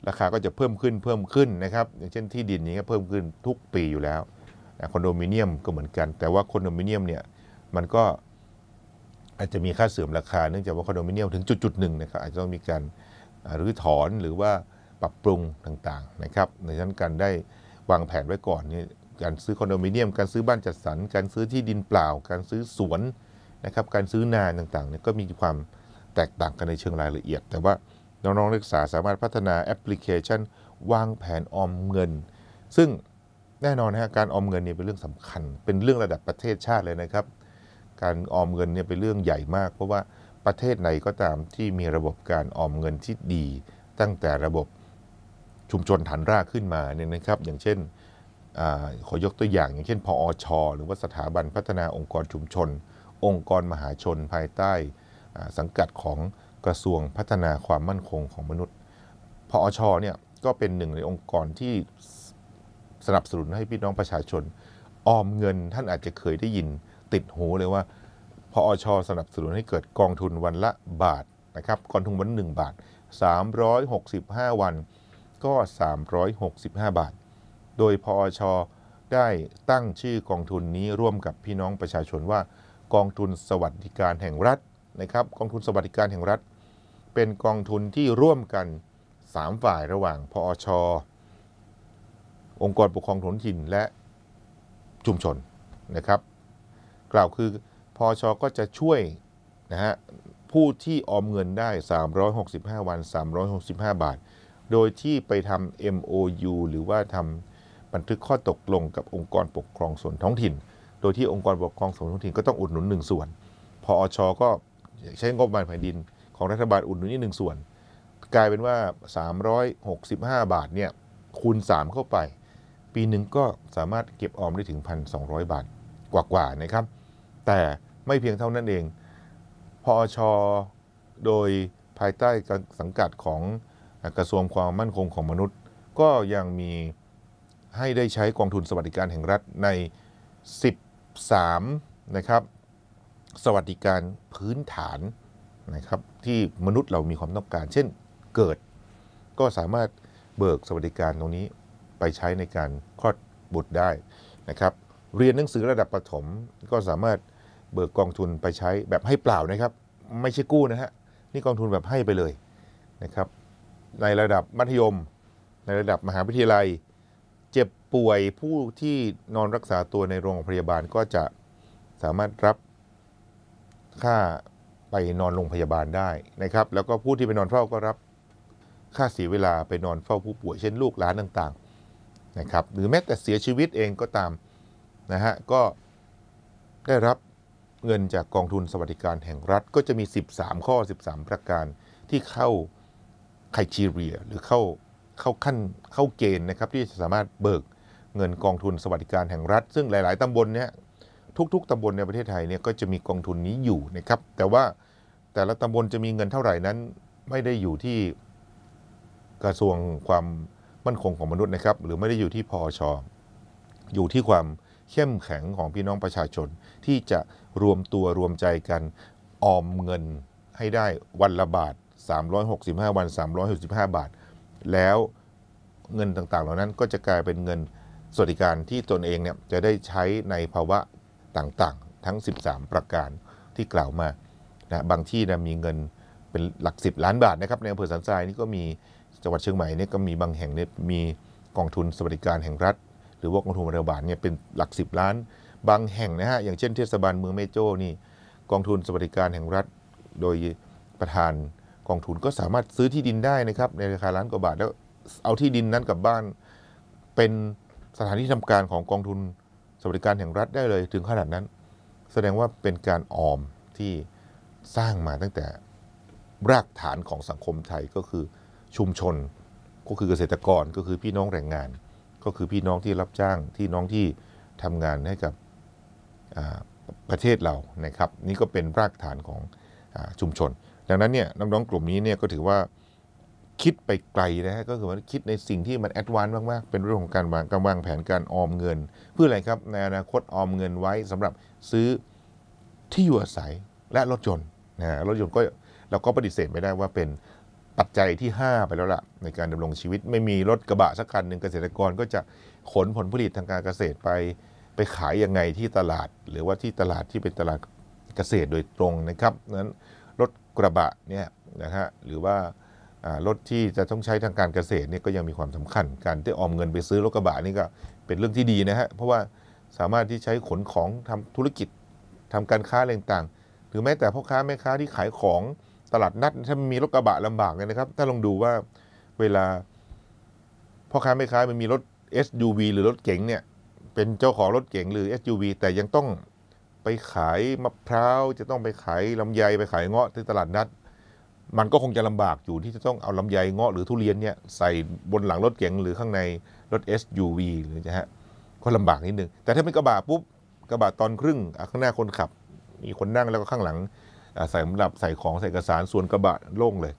ราคาก็จะเพิ่มขึ้นเพิ่มขึ้นนะครับอย่างเช่นที่ดินนี้ก็เพิ่มขึ้นทุกปีอยู่แล้วคอนโดมิเนียมก็เหมือนกันแต่ว่าคอนโดมิเนียมเนี่ยมันก็อาจจะมีค่าเสื่อมราคาเนื่องจากว่าคอนโดมิเนียมถึงจุดจุดหนึ่งนะครับอาจจะต้องมีการรื้อถอนหรือว่าปรับปรุงต่างๆนะครับในชั้นการได้วางแผนไว้ก่อนนี่การซื้อคอนโดมิเนียม การซื้อบ้านจัดสรรการซื้อที่ดินเปล่า การซื้อสวนนะครับการซื้อนาต่างๆเนี่ยก็มีความแตกต่างกันในเชิงรายละเอียด แต่ว่าน้องๆนักศึกษาสามารถพัฒนาแอปพลิเคชัน วางแผนออมเงิน ซึ่งแน่นอนนะัะการออมเงินนี่เป็นเรื่องสำคัญ เป็นเรื่องระดับประเทศชาติเลยนะครับการออมเงินเนี่ยเป็นเรื่องใหญ่มากเพราะว่าประเทศไหนก็ตามที่มีระบบการออมเงินที่ดี ตั้งแต่ระบบชุมชนฐานรากขึ้นมาเนี่ยนะครับ อย่างเช่นอขอยกตัวอย่างอย่างเช่นพออช หรือว่าสถาบันพัฒนาองค์กรชุมชน องค์กรมหาชนภายใต้ สังกัดของกระทรวงพัฒนาความมั่นคงของมนุษย์พออชเนี่ยก็เป็นหนึ่งในองค์กรที่สนับสนุนให้พี่น้องประชาชน ออมเงินท่านอาจจะเคยได้ยินติดหูเลยว่าพออชสนับสนุนให้เกิดกองทุนวันละบาทนะครับ กองทุนวันหนึ่งบาท 365 วัน ก็ 365 บาท โดยพอชได้ตั้งชื่อกองทุนนี้ร่วมกับพี่น้องประชาชนว่ากองทุนสวัสดิการแห่งรัฐนะครับ กองทุนสวัสดิการแห่งรัฐ เป็นกองทุนที่ร่วมกัน 3 ฝ่ายระหว่างพอชองค์กรปกครองท้องถิ่นและชุมชนนะครับกล่าวคือพอชอก็จะช่วย นะฮะผู้ที่ออมเงินได้ 365 วัน 365 บาท โดยที่ไปทำ MOU หรือว่าทำบันทึกข้อตกลงกับองค์กรปกครองส่วนท้องถิ่น โดยที่องค์กร ปกครองส่วนท้องถิ่น ก็ ต้องอุดหนุนหนึ่งส่วน พอชอก็ใช้งบประมาณแผ่นดินของรัฐบาลอุดหนุนนี่หนึ่งส่วน กลายเป็นว่า 365 บาทเนี่ยคูณ 3 เข้าไป ปีหนึ่งก็สามารถเก็บออมได้ถึง 1,200 บาทกว่าๆนะครับแต่ไม่เพียงเท่านั้นเอง พอชอโดยภายใต้สังกัดของกระทรวงความมั่นคงของมนุษย์ ก็ยังมีให้ได้ใช้กองทุนสวัสดิการแห่งรัฐใน 13 นะครับ สวัสดิการพื้นฐานนะครับที่มนุษย์เรามีความต้องการ เช่น เกิดก็สามารถเบิกสวัสดิการตรงนี้ไปใช้ในการคลอดบุตรได้นะครับ เรียนหนังสือระดับประถมก็สามารถเบิกกองทุนไปใช้แบบให้เปล่านะครับ ไม่ใช่กู้นะฮะนี่กองทุนแบบให้ไปเลยนะครับ ในระดับมัธยมในระดับมหาวิทยาลัย เจ็บป่วยผู้ที่นอนรักษาตัวในโรงพยาบาลก็จะสามารถรับค่าไปนอนโรงพยาบาลได้นะครับ แล้วก็ผู้ที่ไปนอนเฝ้าก็รับ ค่าเสียเวลาไปนอนเฝ้าผู้ป่วย เช่นลูกหลานต่างๆนะครับหรือแม้แต่เสียชีวิตเองก็ตามนะฮะก็ได้รับเงินจากกองทุนสวัสดิการแห่งรัฐก็จะมี 13 ข้อ 13 ประการที่เข้าไคทีเรียหรือเข้าเข้าขั้นเข้าเกณฑ์นะครับที่จะสามารถเบิกเงินกองทุนสวัสดิการแห่งรัฐ ซึ่งหลาย ๆ ตำบลเนี่ยทุก ๆ ตำบลในประเทศไทยเนี่ยก็จะมีกองทุนนี้อยู่นะครับ แต่ว่าแต่ละตำบลจะมีเงินเท่าไหร่นั้น ไม่ได้อยู่ที่กระทรวงความมั่นคงของมนุษย์นะครับหรือไม่ได้อยู่ที่พอชอยู่ที่ความเข้มแข็งของพี่น้องประชาชนที่จะรวมตัวรวมใจกันออมเงินให้ได้วันละบาท 365 วัน 365 บาท แล้วเงินต่างๆ เหล่านั้นก็จะกลายเป็นเงินสวัสดิการที่ตนเองเนี่ยจะได้ใช้ในภาวะต่างๆ ทั้ง 13 ประการที่กล่าวมานะบางที่นะมีเงินเป็นหลัก 10 ล้านบาทนะครับในอำเภอสันทรายนี่ก็มีจังหวัดเชียงใหม่นี่ก็มีบางแห่งเนี่ยมีกองทุนสวัสดิการแห่งรัฐ หรือว่ากองทุนรำนบาทเนี่ยเป็นหลัก 10 ล้านบางแห่งนะฮะอย่างเช่นเทศบาลเมืองเมโจ้นี่กองทุนสวัสดิการแห่งรัฐ โดยประธานกองทุนก็สามารถซื้อที่ดินได้นะครับ ในราคาล้านกว่าบาทแล้วเอาที่ดินนั้นกลับบ้าน เป็นสถานที่ทำการของกองทุนสวัสดิการแห่งรัฐได้เลยถึงขนาดนั้น แสดงว่าเป็นการออมที่สร้างมาตั้งแต่รากฐานของสังคมไทยก็คือชุมชนก็คือเกษตรกรก็คือพี่น้องแรงงาน ก็คือพี่น้องที่รับจ้างที่น้องที่ทำงานให้กับประเทศเรานะครับ นี่ก็เป็นรากฐานของชุมชน ดังนั้นเนี่ยน้องๆ กลุ่มนี้เนี่ยก็ถือว่าคิดไปไกลนะฮะ ก็คือว่าคิดในสิ่งที่มันแอดวานซ์มากๆ เป็นเรื่องของการวางการวางแผนการออมเงิน เพื่ออะไรครับในอนาคตออมเงินไว้สำหรับซื้อที่อยู่อาศัยและรถยนต์นะรถยนต์ก็เราก็ปฏิเสธไม่ได้ว่าเป็นปัจจัยที่ 5 ไปแล้วล่ะในการดำรงชีวิตไม่มีรถกระบะสักคันหนึ่งเกษตรกรก็จะขนผลผลิตทางการเกษตรไปไปขายยังไงที่ตลาดหรือว่าที่ตลาดที่เป็นตลาดเกษตรโดยตรงนะครับนั้นรถกระบะเนี่ยนะฮะหรือว่ารถที่จะต้องใช้ทางการเกษตรเนี่ยก็ยังมีความสำคัญ การที่ออมเงินไปซื้อรถกระบะนี่ก็เป็นเรื่องที่ดีนะฮะเพราะว่าสามารถที่ใช้ขนของทำธุรกิจทำการค้าอะไรต่างหรือแม้แต่พ่อค้าแม่ค้าที่ขายของตลาดนัดถ้ามีรถกระบะลำบากเนี่ยนะครับถ้าลองดูว่าเวลาพ่อค้าแม่ค้ามันมีรถ SUV หรือรถเก๋งเนี่ยเป็นเจ้าของรถเก๋งหรือ SUV แต่ยังต้องไปขายมะพร้าว จะต้องไปขายลำไยไปขายเงาะที่ตลาดนัด มันก็คงจะลำบากอยู่ที่จะต้องเอาลำไยเงาะ หรือทุเรียนเนี่ยใส่บนหลังรถเก๋งหรือข้างในรถ SUV หรือจะฮะก็ลำบากนิดนึงแต่ถ้าเป็นกระบะปุ๊บกระบะตอนครึ่งข้างหน้าคนขับ มีคนนั่งแล้วก็ข้างหลังใส่สำหรับใส่ของใส่เอกสารส่วนกระบะโล่งเลย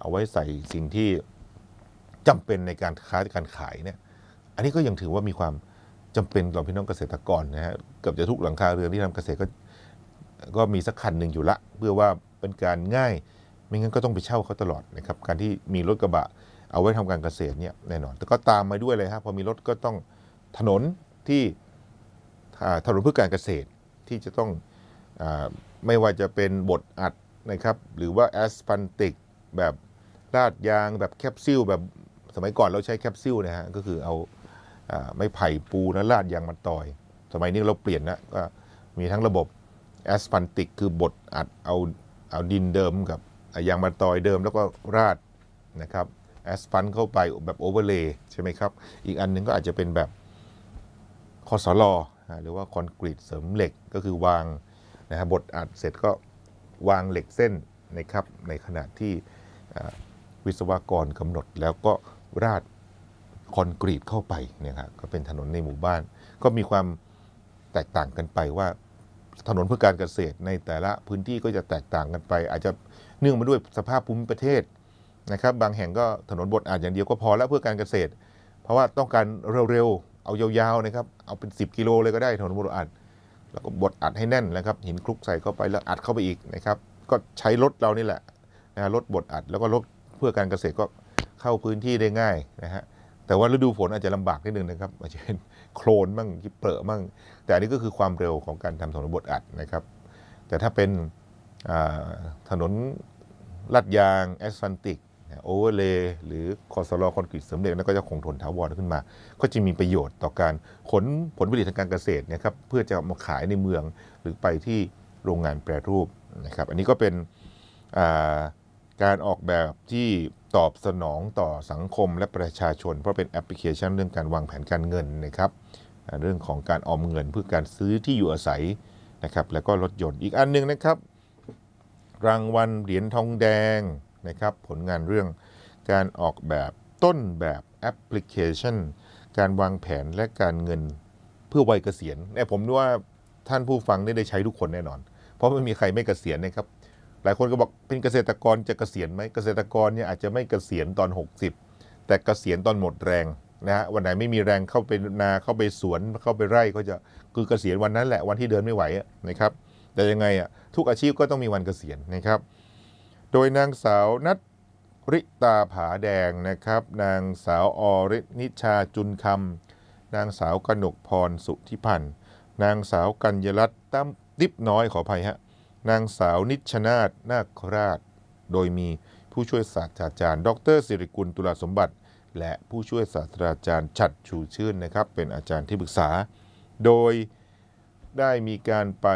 เอาไว้ใส่สิ่งที่จำเป็นในการค้าการขายเนี่ยอันนี้ก็ยังถือว่ามีความจำเป็นต่อพี่น้องเกษตรกรนะฮะเกือบจะทุกหลังคาเรือนที่ทำเกษตรก็ก็มีสักคันหนึ่งอยู่ละ เพื่อว่าเป็นการง่ายไม่งั้นก็ต้องไปเช่าเขาตลอดนะครับการที่มีรถกระบะ เอาไว้ทำการเกษตรเนี่ยแน่นอนแต่ก็ตามมาด้วยเลยครับพอมีรถก็ต้องถนนที่ถนนเพื่อการเกษตรที่จะต้องอไม่ว่าจะเป็นบดอัดนะครับหรือว่าแอสฟันติกแบบลาดยางแบบแคปซิลแบบสมัยก่อนเราใช้แคปซิลนะฮะก็คือเอาไม่ไผ่ปูนะลาดยางมันตอย สมัยนี้เราเปลี่ยนนะก็มีทั้งระบบแอสฟันติกคือบดอัดเอาเอาดินเดิมกับยางมันตอยเดิมแล้วก็ราดนะครับแอสฟันเข้าไปแบบโอเวอร์เลย์ใช่ไหมครับ อีกอันนึงก็อาจจะเป็นแบบคอสลอหรือว่าคอนกรีตเสริมเหล็กก็คือวางนะฮะบดอัดเสร็จก็วางเหล็กเส้นนะครับในขนาดที่วิศวกรกำหนดแล้วก็ราดคอนกรีตเข้าไปเนี่ยครับก็เป็นถนนในหมู่บ้านก็มีความแตกต่างกันไปว่า ถนนเพื่อการเกษตร ในแต่ละพื้นที่ก็จะแตกต่างกันไป อาจจะเนื่องมาด้วยสภาพภูมิประเทศนะครับ บางแห่งก็ถนนบดอาจอย่างเดียวก็พอแล้วเพื่อการเกษตร เพราะว่าต้องการเร็ว ๆ เอายาวๆนะครับ เอาเป็น 10 กิโลเลยก็ได้ถนนบดอัดแล้วก็บดอัดให้แน่นนะครับ หินคลุกใส่เข้าไปแล้วอัดเข้าไปอีกนะครับ ก็ใช้รถเรานี่แหละนะรถบดอัดแล้วก็รถเพื่อการเกษตรก็เข้าพื้นที่ได้ง่ายนะฮะแต่ว่าฤดูฝนอาจจะลำบากนิดนึงนะครับ อาจจะเป็นโคลนบ้างเปรอะบ้างแต่อันนี้ก็คือความเร็วของการทำถนนบดอัดนะครับ แต่ถ้าเป็นถนนลาดยาง แอสฟันติกโอเวอร์เลย์หรือคอสโลคอนกรีตเสริมเหล็กนั้นก็จะคงทนถาวรขึ้นมา ก็จะมีประโยชน์ต่อการ ขนผลผลิตทางการเกษตรนะครับเพื่อจะมาขายในเมืองหรือไปที่โรงงานแปรรูปนะครับ อันนี้ก็เป็นการออกแบบที่ตอบสนองต่อสังคมและประชาชน เพราะเป็นแอปพลิเคชันเรื่องการวางแผนการเงินนะครับเรื่องของการออมเงินเพื่อการซื้อที่อยู่อาศัยนะครับแล้วก็รถยนต์อีกอันนึงนะครับ รางวัลเหรียญทองแดงนะครับ ผลงานเรื่องการออกแบบต้นแบบแอปพลิเคชันการวางแผนและการเงินเพื่อวัยเกษียณเนี่ยผมว่าท่านผู้ฟังได้ใช้ทุกคนแน่นอน เพราะไม่มีใครไม่เกษียณนะครับหลายคนก็บอกเป็นเกษตรกรจะเกษียณไหมเกษตรกรเนี่ย อาจจะไม่เกษียณตอน 60 แต่เกษียณตอนหมดแรงนะฮะวันไหนไม่มีแรงเข้าไปนาเข้าไปสวนเข้าไปไร่ก็จะคือเกษียณวันนั้นแหละวันที่เดินไม่ไหวนะครับแต่ยังไงอ่ะทุกอาชีพก็ต้องมีวันเกษียณนะครับโดยนางสาวนัทริตาผาแดงนะครับ นางสาวอรินิชาจุนคำนางสาวกนกพรสุธิพันธ์นางสาวกัญญรัตน์ตั้มติ๊บน้อยขออภัยฮะนางสาวนิชนาธนาคราช โดยมีผู้ช่วยศาสตราจารย์ ดรสิริกุลตุลาสมบัติ และผู้ช่วยศาสตราจารย์ชัดชูชื่นนะครับเป็นอาจารย์ที่ปรึกษา โดยได้มีการไป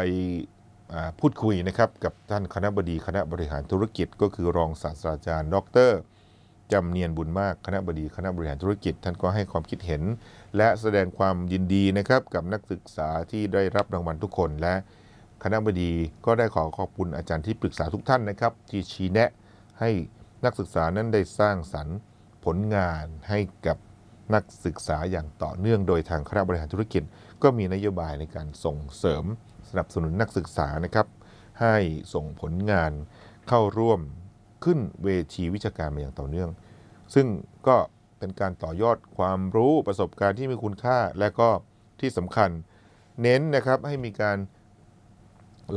พูดคุยนะครับกับท่านคณะบดีคณะบริหารธุรกิจ ก็คือรองศาสตราจารย์ ดรจำเนียนบุญมากคณะบดีคณะบริหารธุรกิจ ท่านก็ให้ความคิดเห็น และแสดงความยินดีนะครับกับนักศึกษาที่ได้รับรางวัลทุกคนและคณะบดีก็ได้ขอขอบคุณอาจารย์ที่ปรึกษาทุกท่านนะครับที่ชี้แนะให้นักศึกษานั้นได้สร้างสรรค์ผลงานให้กับนักศึกษาอย่างต่อเนื่องโดยทางคณะบริหารธุรกิจ ก็มีนโยบายในการส่งเสริมสนับสนุนนักศึกษานะครับ ให้ส่งผลงานเข้าร่วมขึ้นเวทีวิชาการมาอย่างต่อเนื่อง ซึ่งก็เป็นการต่อยอดความรู้ประสบการณ์ที่มีคุณค่า และก็ที่สำคัญเน้นนะครับให้มีการ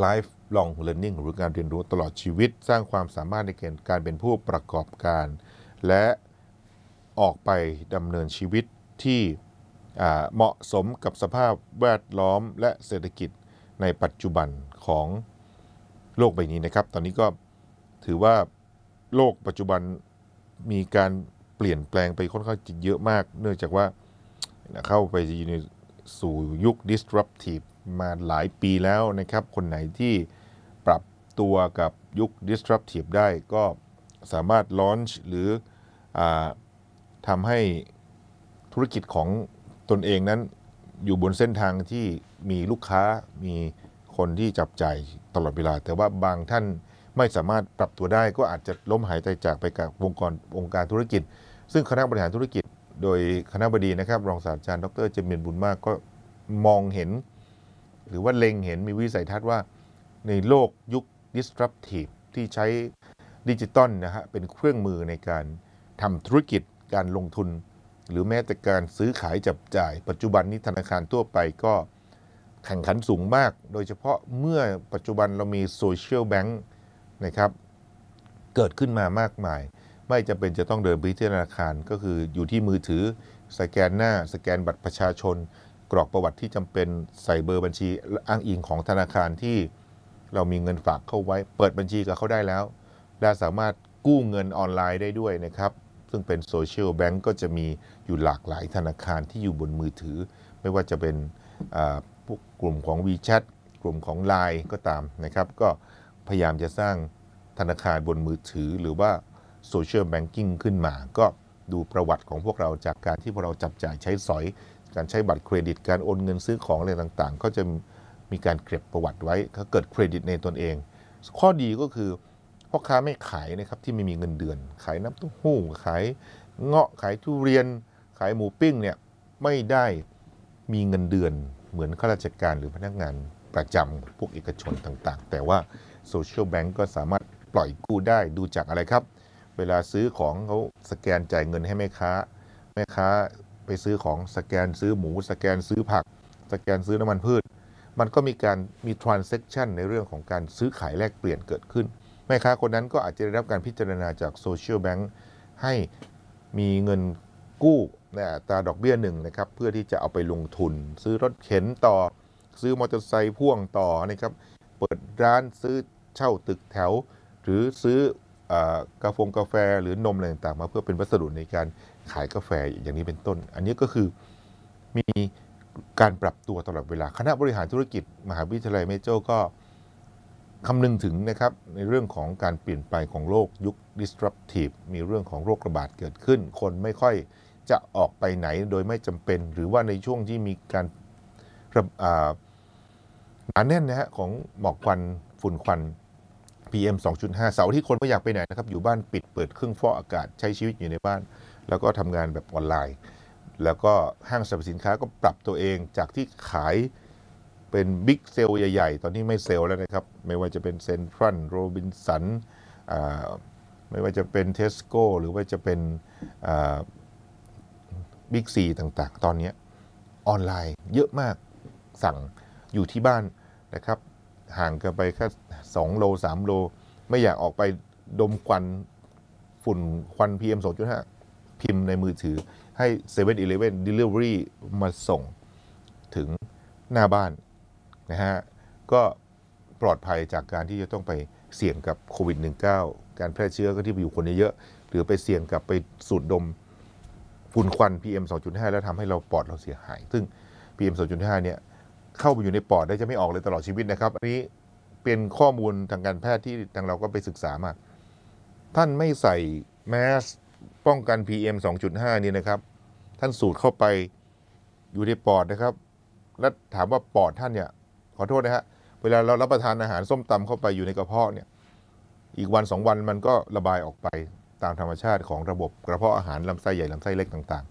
life long learning หรือการเรียนรู้ตลอดชีวิตสร้างความสามารถในเกณฑ์การเป็นผู้ประกอบการ และออกไปดำเนินชีวิตที่เหมาะสมกับสภาพแวดล้อมและเศรษฐกิจในปัจจุบันของโลกใบนี้นะครับ ตอนนี้ก็ถือว่าโลกปัจจุบันมีการเปลี่ยนแปลงไปค่อนข้างเยอะมาก เนื่องจากว่าเข้าไปอยู่ในสู่ยุค disruptive มาหลายปีแล้วนะครับ คนไหนที่ปรับตัวกับยุค disruptive ได้ก็สามารถ launch หรืออทำให้ธุรกิจของตนเองนั้น อยู่บนเส้นทางที่มีลูกค้ามีคนที่จับใจตลอดเวลา แต่ว่าบางท่านไม่สามารถปรับตัวได้ก็อาจจะล้มหายใจจากไปกับวงกรองค์การธุรกิจ ซึ่งคณะบริหารธุรกิจโดยคณะบดีนะครับ รองศาสตราจารย์ดรเจมินบุญมากก็มองเห็นหรือว่าเล็งเห็นมีวิสัยทัศน์ว่าในโลกยุค disruptive ที่ใช้ดิจิตอลนะฮะเป็นเครื่องมือในการทำธุรกิจการลงทุนหรือแม้แต่การซื้อขายจับจ่ายปัจจุบันนี้ธนาคารทั่วไปก็แข่งขันสูงมาก โดยเฉพาะเมื่อปัจจุบันเรามีโซเชียลแบงค์นะครับเกิดขึ้นมามากมาย ไม่จำเป็นจะต้องเดินไปที่ธนาคารก็คืออยู่ที่มือถือสแกนหน้าสแกนบัตรประชาชนกรอกประวัติที่จำเป็นใส่เบอร์บัญชีอ้างอิงของธนาคารที่เรามีเงินฝากเข้าไว้เปิดบัญชีกับเขาได้แล้ว และสามารถกู้เงินออนไลน์ได้ด้วยนะครับ ซึ่งเป็นโซเชียลแบงก์ก็จะมีอยู่หลากหลายธนาคารที่อยู่บนมือถือ ไม่ว่าจะเป็นพวกกลุ่มของ WeChat กลุ่มของ Line ก็ตามนะครับ ก็พยายามจะสร้างธนาคารบนมือถือ หรือว่าโซเชียลแบงกิ้งขึ้นมา ก็ดูประวัติของพวกเราจากการที่พวกเราจับจ่ายใช้สอยการใช้บัตรเครดิตการโอนเงินซื้อของอะไรต่างๆก็จะมีการเก็บประวัติไว้ถ้าเกิดเครดิตในตนเอง ข้อดีก็คือพ่อค้าไม่ขายนะครับที่ไม่มีเงินเดือนขายน้ำเต้าหู้ขายเงาะขายทุเรียนขายหมูปิ้งเนี่ยไม่ได้มีเงินเดือนเหมือนข้าราชการหรือพนักงานประจำพวกเอกชนต่างๆ แต่ว่าโซเชียลแบงก์ก็สามารถปล่อยกู้ได้ดูจากอะไรครับ เวลาซื้อของเขาสแกนจ่ายเงินให้แม่ค้าแม่ค้าไปซื้อของสแกนซื้อหมู สแกนซื้อผัก สแกนซื้อน้ำมันพืช มันก็มีการมีทรานเซ็คชันในเรื่องของการซื้อขายแลกเปลี่ยนเกิดขึ้น แม่ค้าคนนั้นก็อาจจะได้รับการพิจารณาจากโซเชียลแบงค์ให้มีเงินกู้ในอัตราดอกเบี้ยหนึ่งนะครับ เพื่อที่จะเอาไปลงทุน ซื้อรถเข็นต่อซื้อมอเตอร์ไซค์พ่วงต่อนะครับเปิดร้านซื้อเช่าตึกแถว หรือซื้อกาแฟกาแฟ หรือนมอะไรต่างๆมาเพื่อเป็นวัสดุในการขายกาแฟอย่างนี้เป็นต้น อันนี้ก็คือ มีการปรับตัวตลอดเวลา คณะบริหารธุรกิจ มหาวิทยาลัยเมเจอร์ก็ คำนึงถึงนะครับ ในเรื่องของการเปลี่ยนไปของโลกยุค disruptive มีเรื่องของโรคระบาดเกิดขึ้น คนไม่ค่อยจะออกไปไหนโดยไม่จำเป็น หรือว่าในช่วงที่มีการหนาแน่นนะฮะของหมอกควันฝุ่นควัน PM 2.5เสาร์ที่คนไม่อยากไปไหนนะครับ อยู่บ้านปิดเปิดเครื่องฟอกอากาศใช้ชีวิตอยู่ในบ้านแล้วก็ทำงานแบบออนไลน์ แล้วก็ห้างสรรพสินค้าก็ปรับตัวเองจากที่ขายเป็นบิ๊กเซลใหญ่ ๆ ตอนนี้ไม่เซลแล้วนะครับ ไม่ว่าจะเป็นเซนทรัล โรบินสันไม่ว่าจะเป็นเทสโก้หรือว่าจะเป็นบิ๊กซีต่างๆ ตอนนี้ออนไลน์เยอะมาก สั่งอยู่ที่บ้านนะครับ ห่างกันไปแค่2โล 3 โล ไม่อยากออกไปดมควันฝุ่นควัน PM 2.5พิมพ์ในมือถือให้เ e เ e ่ e อเล delivery มาส่งถึงหน้าบ้านนะฮะก็ปลอดภัยจากการที่จะต้องไปเสี่ยงกับโควิด -19 การแพร่เชื้อก็ที่ไปอยู่คนเยอะ หรือไปเสี่ยงกับไปสูดดมฝุ่นควัน PM 2.5 แล้วทำให้เราปอดเราเสียหาย ซึ่ง PM 2.5เนี่ยเข้าไปอยู่ในปอดได้จะไม่ออกเลยตลอดชีวิตนะครับ อันนี้เป็นข้อมูลทางการแพทย์ที่ทางเราก็ไปศึกษามาท่านไม่ใส่แมสป้องกัน PM 2.5 นี่นะครับท่านสูดเข้าไปอยู่ในปอดนะครับ แล้วถามว่าปอดท่านเนี่ยขอโทษนะฮะเวลาเรารับประทานอาหารส้มตำเข้าไปอยู่ในกระเพาะเนี่ยอีกวันสองวันมันก็ระบายออกไปตามธรรมชาติของระบบ กระเพาะอาหารลำไส้ใหญ่ลำไส้เล็กต่าง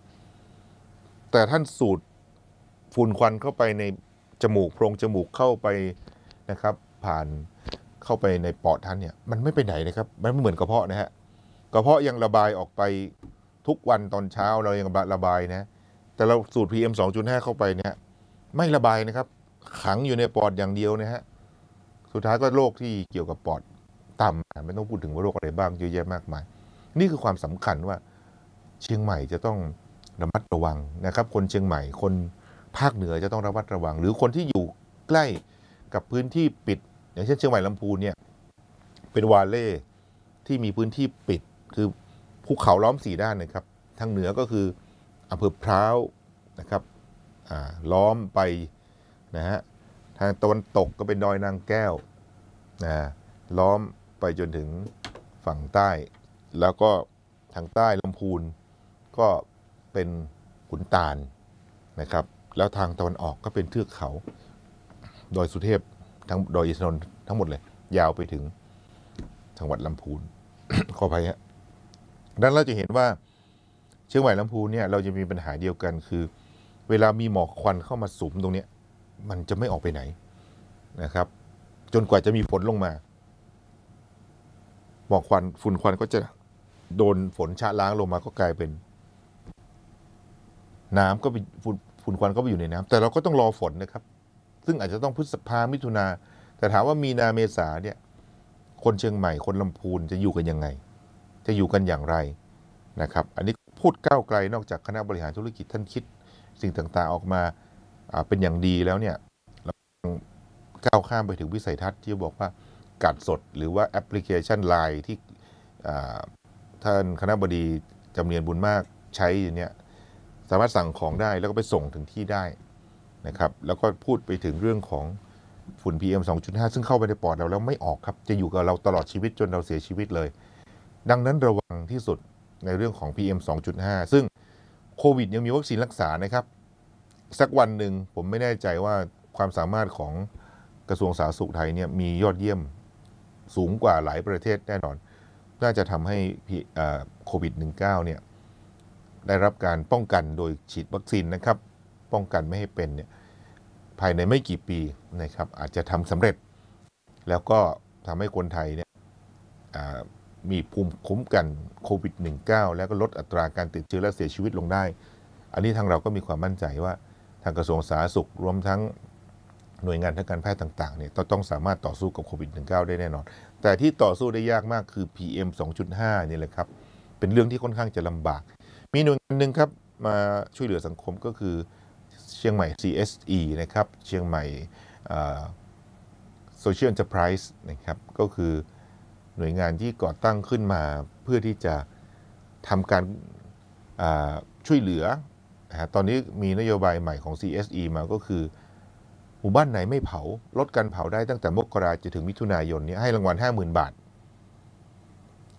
ๆ แต่ท่านสูดฝุ่นควันเข้าไปในจมูกโพรงจมูกเข้าไปนะครับ ผ่านเข้าไปในปอดท่านเนี่ยมันไม่ไปไหน นะครับมันไม่เหมือนกระเพาะนะฮะกระเพาะยังระบายออกไปทุกวันตอนเช้าเรายังระบายนะ แต่เราสูตร PM 2.5 เข้าไปเนี่ยไม่ระบายนะครับ ขังอยู่ในปอดอย่างเดียวนะฮะสุดท้ายก็โรคที่เกี่ยวกับปอดต่ำไม่ต้องพูดถึงว่าโรคอะไรบ้างเยอะแยะมากมาย นี่คือความสำคัญว่า เชียงใหม่จะต้องระมัดระวังนะครับ คนเชียงใหม่คนภาคเหนือจะต้องระมัดระวังหรือคนที่อยู่ใกล้กับพื้นที่ปิดอย่างเช่นเชียงใหม่ลำพูนเนี่ยเป็นวาเล่ที่มีพื้นที่ปิดคือภูเขาล้อมสี่ด้านนะครับ ทางเหนือก็คืออำเภอพร้าวนะครับล้อมไปนะฮะ ทางตะวันตกก็เป็นดอยนางแก้วนะล้อมไปจนถึงฝั่งใต้ แล้วก็ทางใต้ลำพูนก็เป็นขุนตาลนะครับ แล้วทางตะวันออกก็เป็นเทือกเขาดอยสุเทพทั้งดอยอิสนนทั้งหมดเลย ยาวไปถึงจังหวัดลำพูน ขออภัยฮะดังนั้นเราจะเห็นว่า เชียงใหม่ลำพูนเนี่ย เราจะมีปัญหาเดียวกัน คือ เวลามีหมอกควันเข้ามาสุมตรงเนี้ย มันจะไม่ออกไปไหนนะครับ จนกว่าจะมีฝนลงมา หมอกควันฝุ่นควันก็จะโดนฝนชะล้างลงมาก็กลายเป็น น้ำก็ไปฝุ่นฝุ่นควันก็ไปอยู่ในน้ำ แต่เราก็ต้องรอฝนนะครับ ซึ่งอาจจะต้องพฤษภามิถุนาแต่ถามว่ามีนาเมษาเนี่ย คนเชียงใหม่คนลำพูนจะอยู่กันยังไงจะอยู่กันอย่างไรนะครับ อันนี้พูดก้าวไกลนอกจากคณะบริหารธุรกิจท่านคิดสิ่งต่างๆออกมาเป็นอย่างดีแล้วเนี่ยเราก้าวข้ามไปถึงวิสัยทัศน์ที่บอกว่าการสดหรือว่าแอปพลิเคชันไลน์ที่ท่านคณะบดีจำเนียนบุญมากใช้อย่เนี่ยสามารถสั่งของได้แล้วก็ไปส่งถึงที่ได้นะครับแล้วก็พูดไปถึงเรื่องของฝุ่น PM 2.5 ซึ่งเข้าไปในปอด เราแล้วไม่ออกครับจะอยู่กับเราตลอดชีวิตจนเราเสียชีวิตเลยดังนั้นระวังที่สุดในเรื่องของ PM 2.5 ซึ่งโควิดยังมีวัคซีนรักษานะครับ สักวันหนึ่งผมไม่แน่ใจว่าความสามารถของกระทรวงสาธารณสุขไทยเนี่ยมียอดเยี่ยมสูงกว่าหลายประเทศแน่นอนน่าจะทำให้โควิด -19 เนี่ยได้รับการป้องกันโดยฉีดวัคซีนนะครับ ป้องกันไม่ให้เป็นเนี่ยภายในไม่กี่ปีนะครับ อาจจะทำสำเร็จแล้วก็ทำให้คนไทยเนี่ยมีภูมิคุ้มกันโควิด -19 แล้วก็ลดอัตราการติดเชื้อและเสียชีวิตลงได้ อันนี้ทางเราก็มีความมั่นใจว่าทางกระทรวงสาธารณสุขรวมทั้งหน่วยงานทางการแพทย์ต่างๆเนี่ยต้องสามารถต่อสู้กับโควิด -19 ได้แน่นอน แต่ที่ต่อสู้ได้ยากมากคือ PM 2.5 นี่แหละครับ เป็นเรื่องที่ค่อนข้างจะลำบาก มีหน่วยงานหนึ่งครับ มาช่วยเหลือสังคมก็คือเชียงใหม่ CSE นะครับ เชียงใหม่ Social Enterprise นะครับ ก็คือหน่วยงานที่ก่อตั้งขึ้นมาเพื่อที่จะทำการช่วยเหลือ ตอนนี้มีนโยบายใหม่ของ CSE มาก็คือ หมู่บ้านไหนไม่เผาลดการเผาได้ตั้งแต่มกราจะถึงมิถุนายนนี้ให้รางวัล50,000 บาท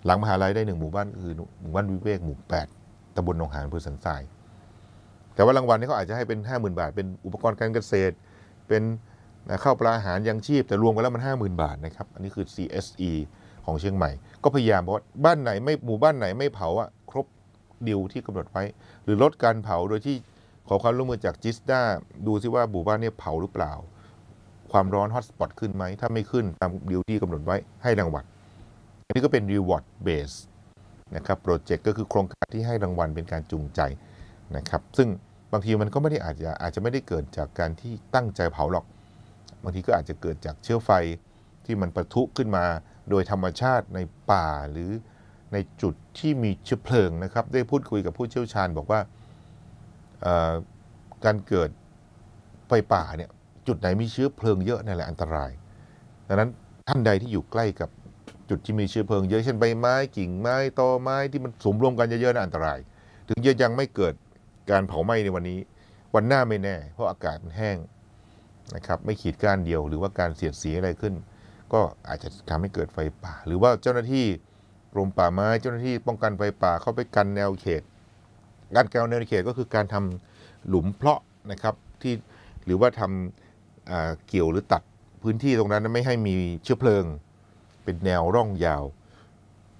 หลังมหาลัยได้หนึ่งหมู่บ้านคือหมู่บ้านวิเวกหมู่8ตำบลหนองหานอำเภอสันทรายแต่ว่ารางวัลนี้เขาอาจจะให้เป็น 50,000 บาท เป็นอุปกรณ์การเกษตร เป็นข้าวปลาอาหารยังชีพ แต่รวมกันแล้วมัน50,000 บาทนะครับ อันนี้คือ CSE ของเชียงใหม่ก็พยายามบอกว่าบ้านไหนไม่หมู่บ้านไหนไม่เผาอะครบ ดิวที่กำหนดไว้ หรือลดการเผาโดยที่ขอความร่วมมือจากจิสดาดูซิว่าหมู่บ้านนี้เผาหรือเปล่า ความร้อนฮอตสปอตขึ้นไหม ถ้าไม่ขึ้นตามดิวที่กำหนดไว้ให้รางวัลอันนี้ก็เป็น reward base นะครับโปรเจกต์ก็คือโครงการที่ให้รางวัลเป็นการจูงใจนะครับซึ่งบางทีมันก็ไม่ได้อาจจะอาจจะไม่ได้เกิดจากการที่ตั้งใจเผาหรอก บางทีก็อาจจะเกิดจากเชื้อไฟที่มันประทุขึ้นมาโดยธรรมชาติในป่าหรือในจุดที่มีเชื้อเพลิงนะครับได้พูดคุยกับผู้เชี่ยวชาญ บอกว่าการเกิดไฟป่าเนี่ยจุดไหนมีเชื้อเพลิงเยอะนี่แหละอันตรายดังนั้นท่านใดที่อยู่ใกล้กับจุดที่มีเชื้อเพลิงเยอะเช่นใบไม้ กิ่งไม้ตอไม้ที่มันสมรวมกันเยอะๆน่ะอันตราย ถึงจะยังไม่เกิดการเผาไหม้ในวันนี้วันหน้าไม่แน่ เพราะอากาศมันแห้งนะครับไม่ขีดก้านเดียวหรือว่าการเสียดสีอะไรขึ้นก็อาจจะทำให้เกิดไฟป่า หรือว่าเจ้าหน้าที่กรมป่าไม้เจ้าหน้าที่ป้องกันไฟป่าเข้าไปกันแนวเขตการกันแนวเขตก็คือการทำหลุมเพาะนะครับที่หรือว่าทำเกี่ยวหรือตัดพื้นที่ตรงนั้นไม่ให้มีเชื้อเพลิง เป็นแนวร่องยาว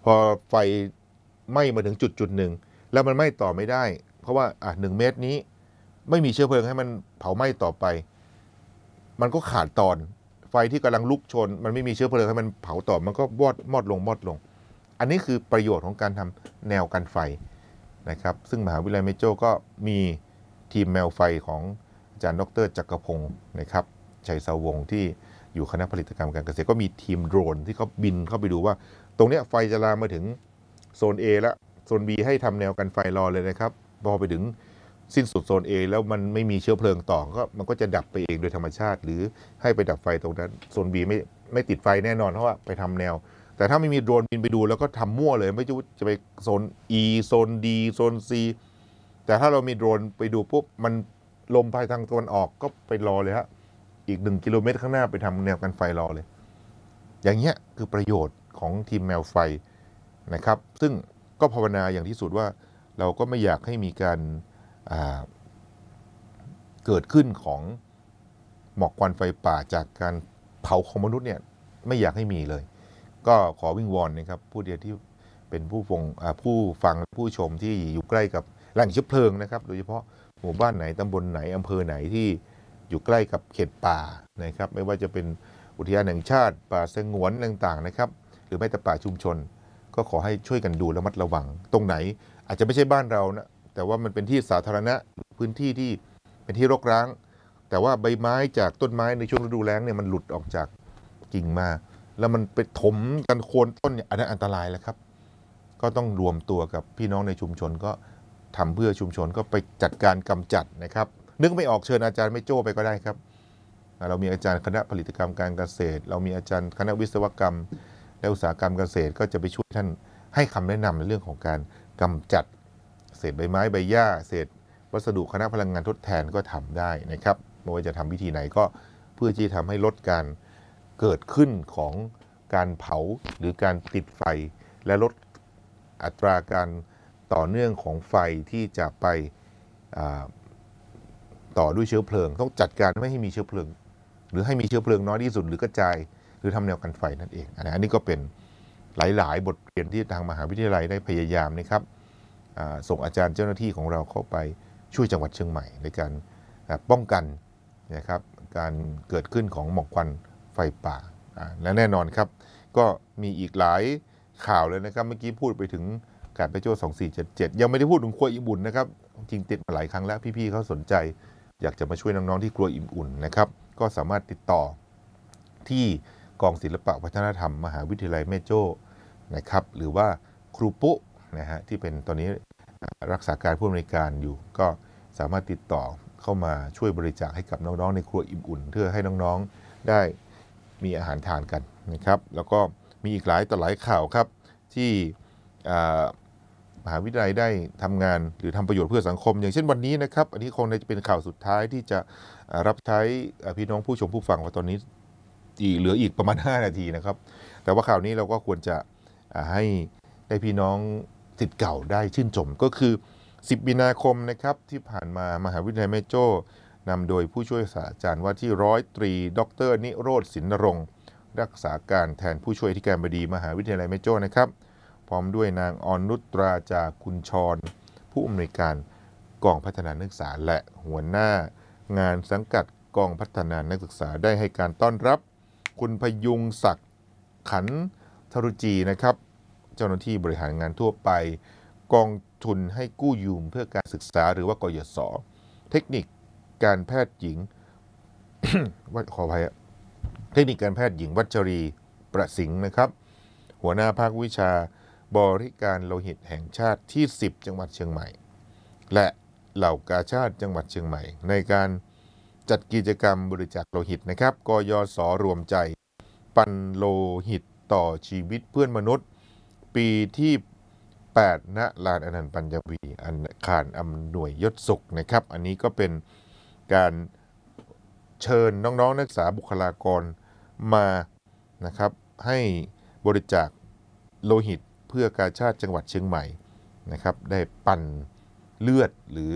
พอไฟไหม้มาถึงจุดจุดหนึ่งแล้วมันไหม้ต่อไม่ได้ เพราะว่าอ่ะหนึ่งเมตรนี้ ไม่มีเชื้อเพลิงให้มันเผาไหม้ต่อไป มันก็ขาดตอนไฟที่กำลังลุกชนมันไม่มีเชื้อเพลิงให้มันเผาต่อมันก็วอดมอดลงมอดลง อันนี้คือประโยชน์ของการทำแนวกันไฟ นะครับ ซึ่งมหาวิทยาลัยเมโจก็มีทีมแมวไฟของอาจารย์ดรจักรพงศ์นะครับชัยสาวงที่อยู่คณะผลิตกรรมการเกษตรก็มีทีมโดรนที่เขาบินเข้าไปดูว่า ตรงนี้ไฟจะลามมาถึงโซน A แล้วโซน B ให้ทำแนวกันไฟรอเลยนะครับพอไปถึงสิ้นสุดโซน A แล้วมันไม่มีเชื้อเพลิงต่อก็มันก็จะดับไปเองโดยธรรมชาติ หรือให้ไปดับไฟตรงนั้นโซน B ไม่ไม่ติดไฟแน่นอน เพราะว่าไปทำแนว แต่ถ้าไม่มีโดรนบินไปดูแล้วก็ทำมั่วเลยไม่จู้จะไปโซน E โซน D โซน C แต่ถ้าเรามีโดรนไปดูปุ๊บ มันลมพายทางตะวันออกก็ไปรอเลยฮะ อีกหนึ่งกิโลเมตรข้างหน้าไปทำแนวกันไฟรอเลย อย่างเงี้ยคือประโยชน์ของทีมแมวไฟนะครับ ซึ่งก็ภาวนาอย่างที่สุดว่า เราก็ไม่อยากให้มีการเกิดขึ้นของหมอกควันไฟป่าจากการเผาของมนุษย์เนี่ยไม่อยากให้มีเลย ก็ขอวิงวอนนะครับ ผู้เดียวที่เป็นผู้ฟังผู้ฟังผู้ชมที่อยู่ใกล้กับแหล่งเชื้อเพลิงนะครับโดยเฉพาะหมู่บ้านไหนตำบลไหนอำเภอไหนที่อยู่ใกล้กับเขตป่านะครับ ไม่ว่าจะเป็นอุทยานแห่งชาติ ป่าสงวนต่างๆนะครับ หรือแม้แต่ป่าชุมชน ก็ขอให้ช่วยกันดูระมัดระวัง ตรงไหนอาจจะไม่ใช่บ้านเรานะแต่ว่ามันเป็นที่สาธารณะพื้นที่ที่เป็นที่รกร้าง แต่ว่าใบไม้จากต้นไม้ในช่วงฤดูแล้งเนี่ยมันหลุดออกจากกิ่งมา แล้วมันไปถมกันโคนต้นเนี่ยอันนั้นอันตรายแล้วครับ ก็ต้องรวมตัวกับพี่น้องในชุมชนก็ทำเพื่อชุมชนก็ไปจัดการกำจัดนะครับนึกไม่ออกเชิญอาจารย์ไม่โจ้ไปก็ได้ครับ เรา มีอาจารย์คณะผลิตกรรมการเกษตร เรา มีอาจารย์คณะวิศวกรรมและอุตสาหกรรมเกษตรก็จะไปช่วยท่านให้คำแนะนำในเรื่องของการกำจัดเศษใบไม้ใบหญ้าเศษวัสดุคณะพลังงานทดแทนก็ทำได้นะครับไม่ว่าจะทำวิธีไหนก็เพื่อที่ทำให้ลดการเกิดขึ้นของการเผาหรือการติดไฟ และลดอัตราการต่อเนื่องของไฟที่จะไปต่อด้วยเชื้อเพลิง ต้องจัดการไม่ให้มีเชื้อเพลิง หรือให้มีเชื้อเพลิงน้อยที่สุดหรือกระจายหรือทำแนวกันไฟนั่นเองอันนี้ก็เป็นหลาย ๆ บทเรียนที่ทางมหาวิทยาลัยได้พยายามนะครับส่งอาจารย์เจ้าหน้าที่ของเราเข้าไปช่วยจังหวัดเชียงใหม่ในการป้องกันนะครับการเกิดขึ้นของหมอกควันไฟป่า และแน่นอนครับก็มีอีกหลายข่าวเลยนะครับเมื่อกี้พูดไปถึงการไปโจ้2 4 7ดยังไม่ได้พูดถึงครัวอิ่มอุ่นนะครับ จริงติดมาหลายครั้งแล้วพี่ๆเขาสนใจอยากจะมาช่วยน้องๆที่ครัวอิ่มอุ่นนะครับก็สามารถติดต่อที่กองศิลปะวัฒนธรรมมหาวิทยาลัยแม่โจ้นะครับหรือว่าครูปุนะฮะ ที่เป็นตอนนี้รักษาการผู้อำนวยการอยู่ ก็สามารถติดต่อเข้ามาช่วยบริจาคให้กับน้องๆในครัวอิ่มอุ่นเพื่อให้น้องๆได้มีอาหารทานกันนะครับแล้วก็มีอีกหลายต่อหลายข่าวครับที่มหาวิทยาลัยได้ทำงานหรือทำประโยชน์เพื่อสังคม อย่างเช่น วันนี้นะครับอันนี้คงจะเป็นข่าวสุดท้ายที่จะรับใช้พี่น้องผู้ชมผู้ฟังว่าตอนนี้อีกเหลืออีกประมาณ 5 นาทีนะครับแต่ว่าข่าวนี้เราก็ควรจะให้ได้พี่น้องสิทธิ์เก่าได้ชื่นชมก็คือ 10 มีนาคมนะครับที่ผ่านมามหาวิทยาลัยแม่โจ้นำโดยผู้ช่วยศาสตราจารย์ว่าที่ร้อยตรีดรนิโรธสินรงรักษาการแทนผู้ช่วยที่การบดีมหาวิทยาลัยแม่โจ้นะครับ พร้อมด้วยนางอนนุตราจากคุณชร ผู้อำนวยการกองพัฒนานักศึกษาและหัวหน้า งานสังกัดกองพัฒนานักศึกษาได้ให้การต้อนรับคุณพยุงศักดิ์ขันธรุจีนะครับเจ้าหน้าที่บริหารงานทั่วไปกองทุนให้กู้ยืมเพื่อการศึกษาหรือว่ากยศเทคนิคการแพทย์หญิงว่าขออภัยเทคนิคการแพทย์หญิงวัชรีประสิงห์นะครับ หัวหน้าภาควิชา บริการโลหิตแห่งชาติที่ 10 จังหวัดเชียงใหม่ และเหล่ากาชาติจังหวัดเชียงใหม่ ในการจัดกิจกรรมบริจาคโลหิตนะครับกยศรวมใจ ปันโลหิตต่อชีวิตเพื่อนมนุษย์ปีที่ 8ณลานอนันต์ปัญญวีอันขานอำนวยยศสุขนะครับ อันนี้ก็เป็นการเชิญน้องๆนักศึกษาบุคลากรมานะครับให้บริจาคโลหิตเพื่อการชาติจังหวัดเชียงใหม่นะครับได้ปั่นเลือดหรือ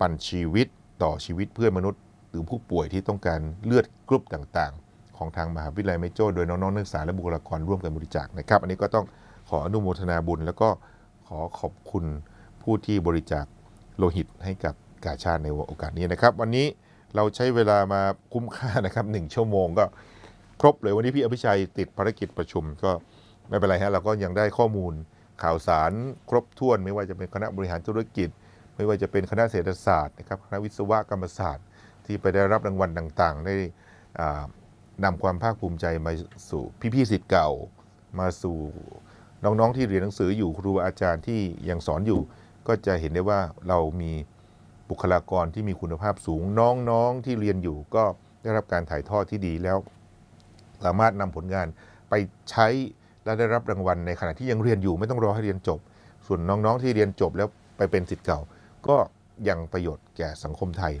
ปั่นชีวิตต่อชีวิตเพื่อมนุษย์ หรือผู้ป่วยที่ต้องการเลือดกรุ๊ปต่าง ๆ ของทางมหาวิทยาลัยแม่โจ้โดยน้องๆนักศึกษาและบุคลากรร่วมกันบริจาคนะครับ อันนี้ก็ต้องขออนุโมทนาบุญแล้วก็ขอขอบคุณผู้ที่บริจาคโลหิตให้กับกาชาติในโอกาสนี้นะครับ วันนี้เราใช้เวลามาคุ้มค่านะครับหนึ่งชั่วโมง ก็ครบเลยวันนี้พี่อภิชัยติดภารกิจประชุม ก็ไม่เป็นไรฮะเราก็ยังได้ข้อมูลข่าวสารครบถ้วน ไม่ว่าจะเป็นคณะบริหารธุรกิจ ไม่ว่าจะเป็นคณะเศรษฐศาสตร์นะครับคณะวิศวกรรมศาสตร์ ที่ไปได้รับรางวัลต่างๆ ได้นำความภาคภูมิใจมาสู่พี่ๆสิทธิ์เก่ามาสู่น้องๆที่เรียนหนังสืออยู่ครูอาจารย์ที่ยังสอนอยู่ ก็จะเห็นได้ว่าเรามีบุคลากรที่มีคุณภาพสูง น้องๆที่เรียนอยู่ก็ได้รับการถ่ายทอดที่ดีแล้ว สามารถนำผลงานไปใช้และได้รับรางวัลในขณะที่ยังเรียนอยู่ ไม่ต้องรอให้เรียนจบ ส่วนน้องๆ ที่เรียนจบแล้วไปเป็นสิทธิ์เก่า ก็ยังประโยชน์แก่สังคมไทย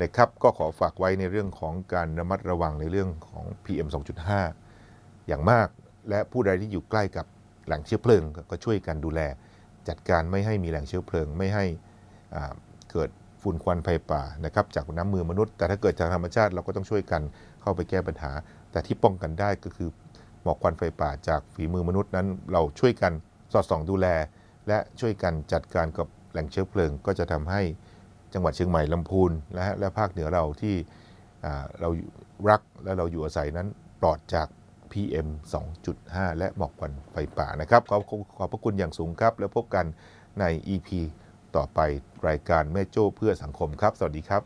นะครับก็ขอฝากไว้ในเรื่องของการระมัดระวังในเรื่องของ PM 2.5 อย่างมากและผู้ใดที่อยู่ใกล้กับแหล่งเชื้อเพลิง ก็ช่วยกันดูแลจัดการไม่ให้มีแหล่งเชื้อเพลิง ไม่ให้เกิดฝุ่นควันไฟป่านะครับจากน้ำมือมนุษย์ แต่ถ้าเกิดจากธรรมชาติ เราก็ต้องช่วยกันเข้าไปแก้ปัญหา แต่ที่ป้องกันได้ก็คือหมอกควันไฟป่า จากฝีมือมนุษย์นั้นเราช่วยกันสอดส่อง ดูแล และช่วยกันจัดการกับแหล่งเชื้อเพลิง ก็จะทำให้จังหวัดเชียงใหม่ลำพูนและและภาคเหนือเราที่เรารักและเราอยู่อาศัยนั้นปลอดจาก PM 2.5 และหมอกควันไฟป่านะครับ ขอขอบพระคุณอย่างสูงครับ แล้วพบกันใน EP ต่อไปรายการแม่โจ้เพื่อสังคมครับ สวัสดีครับ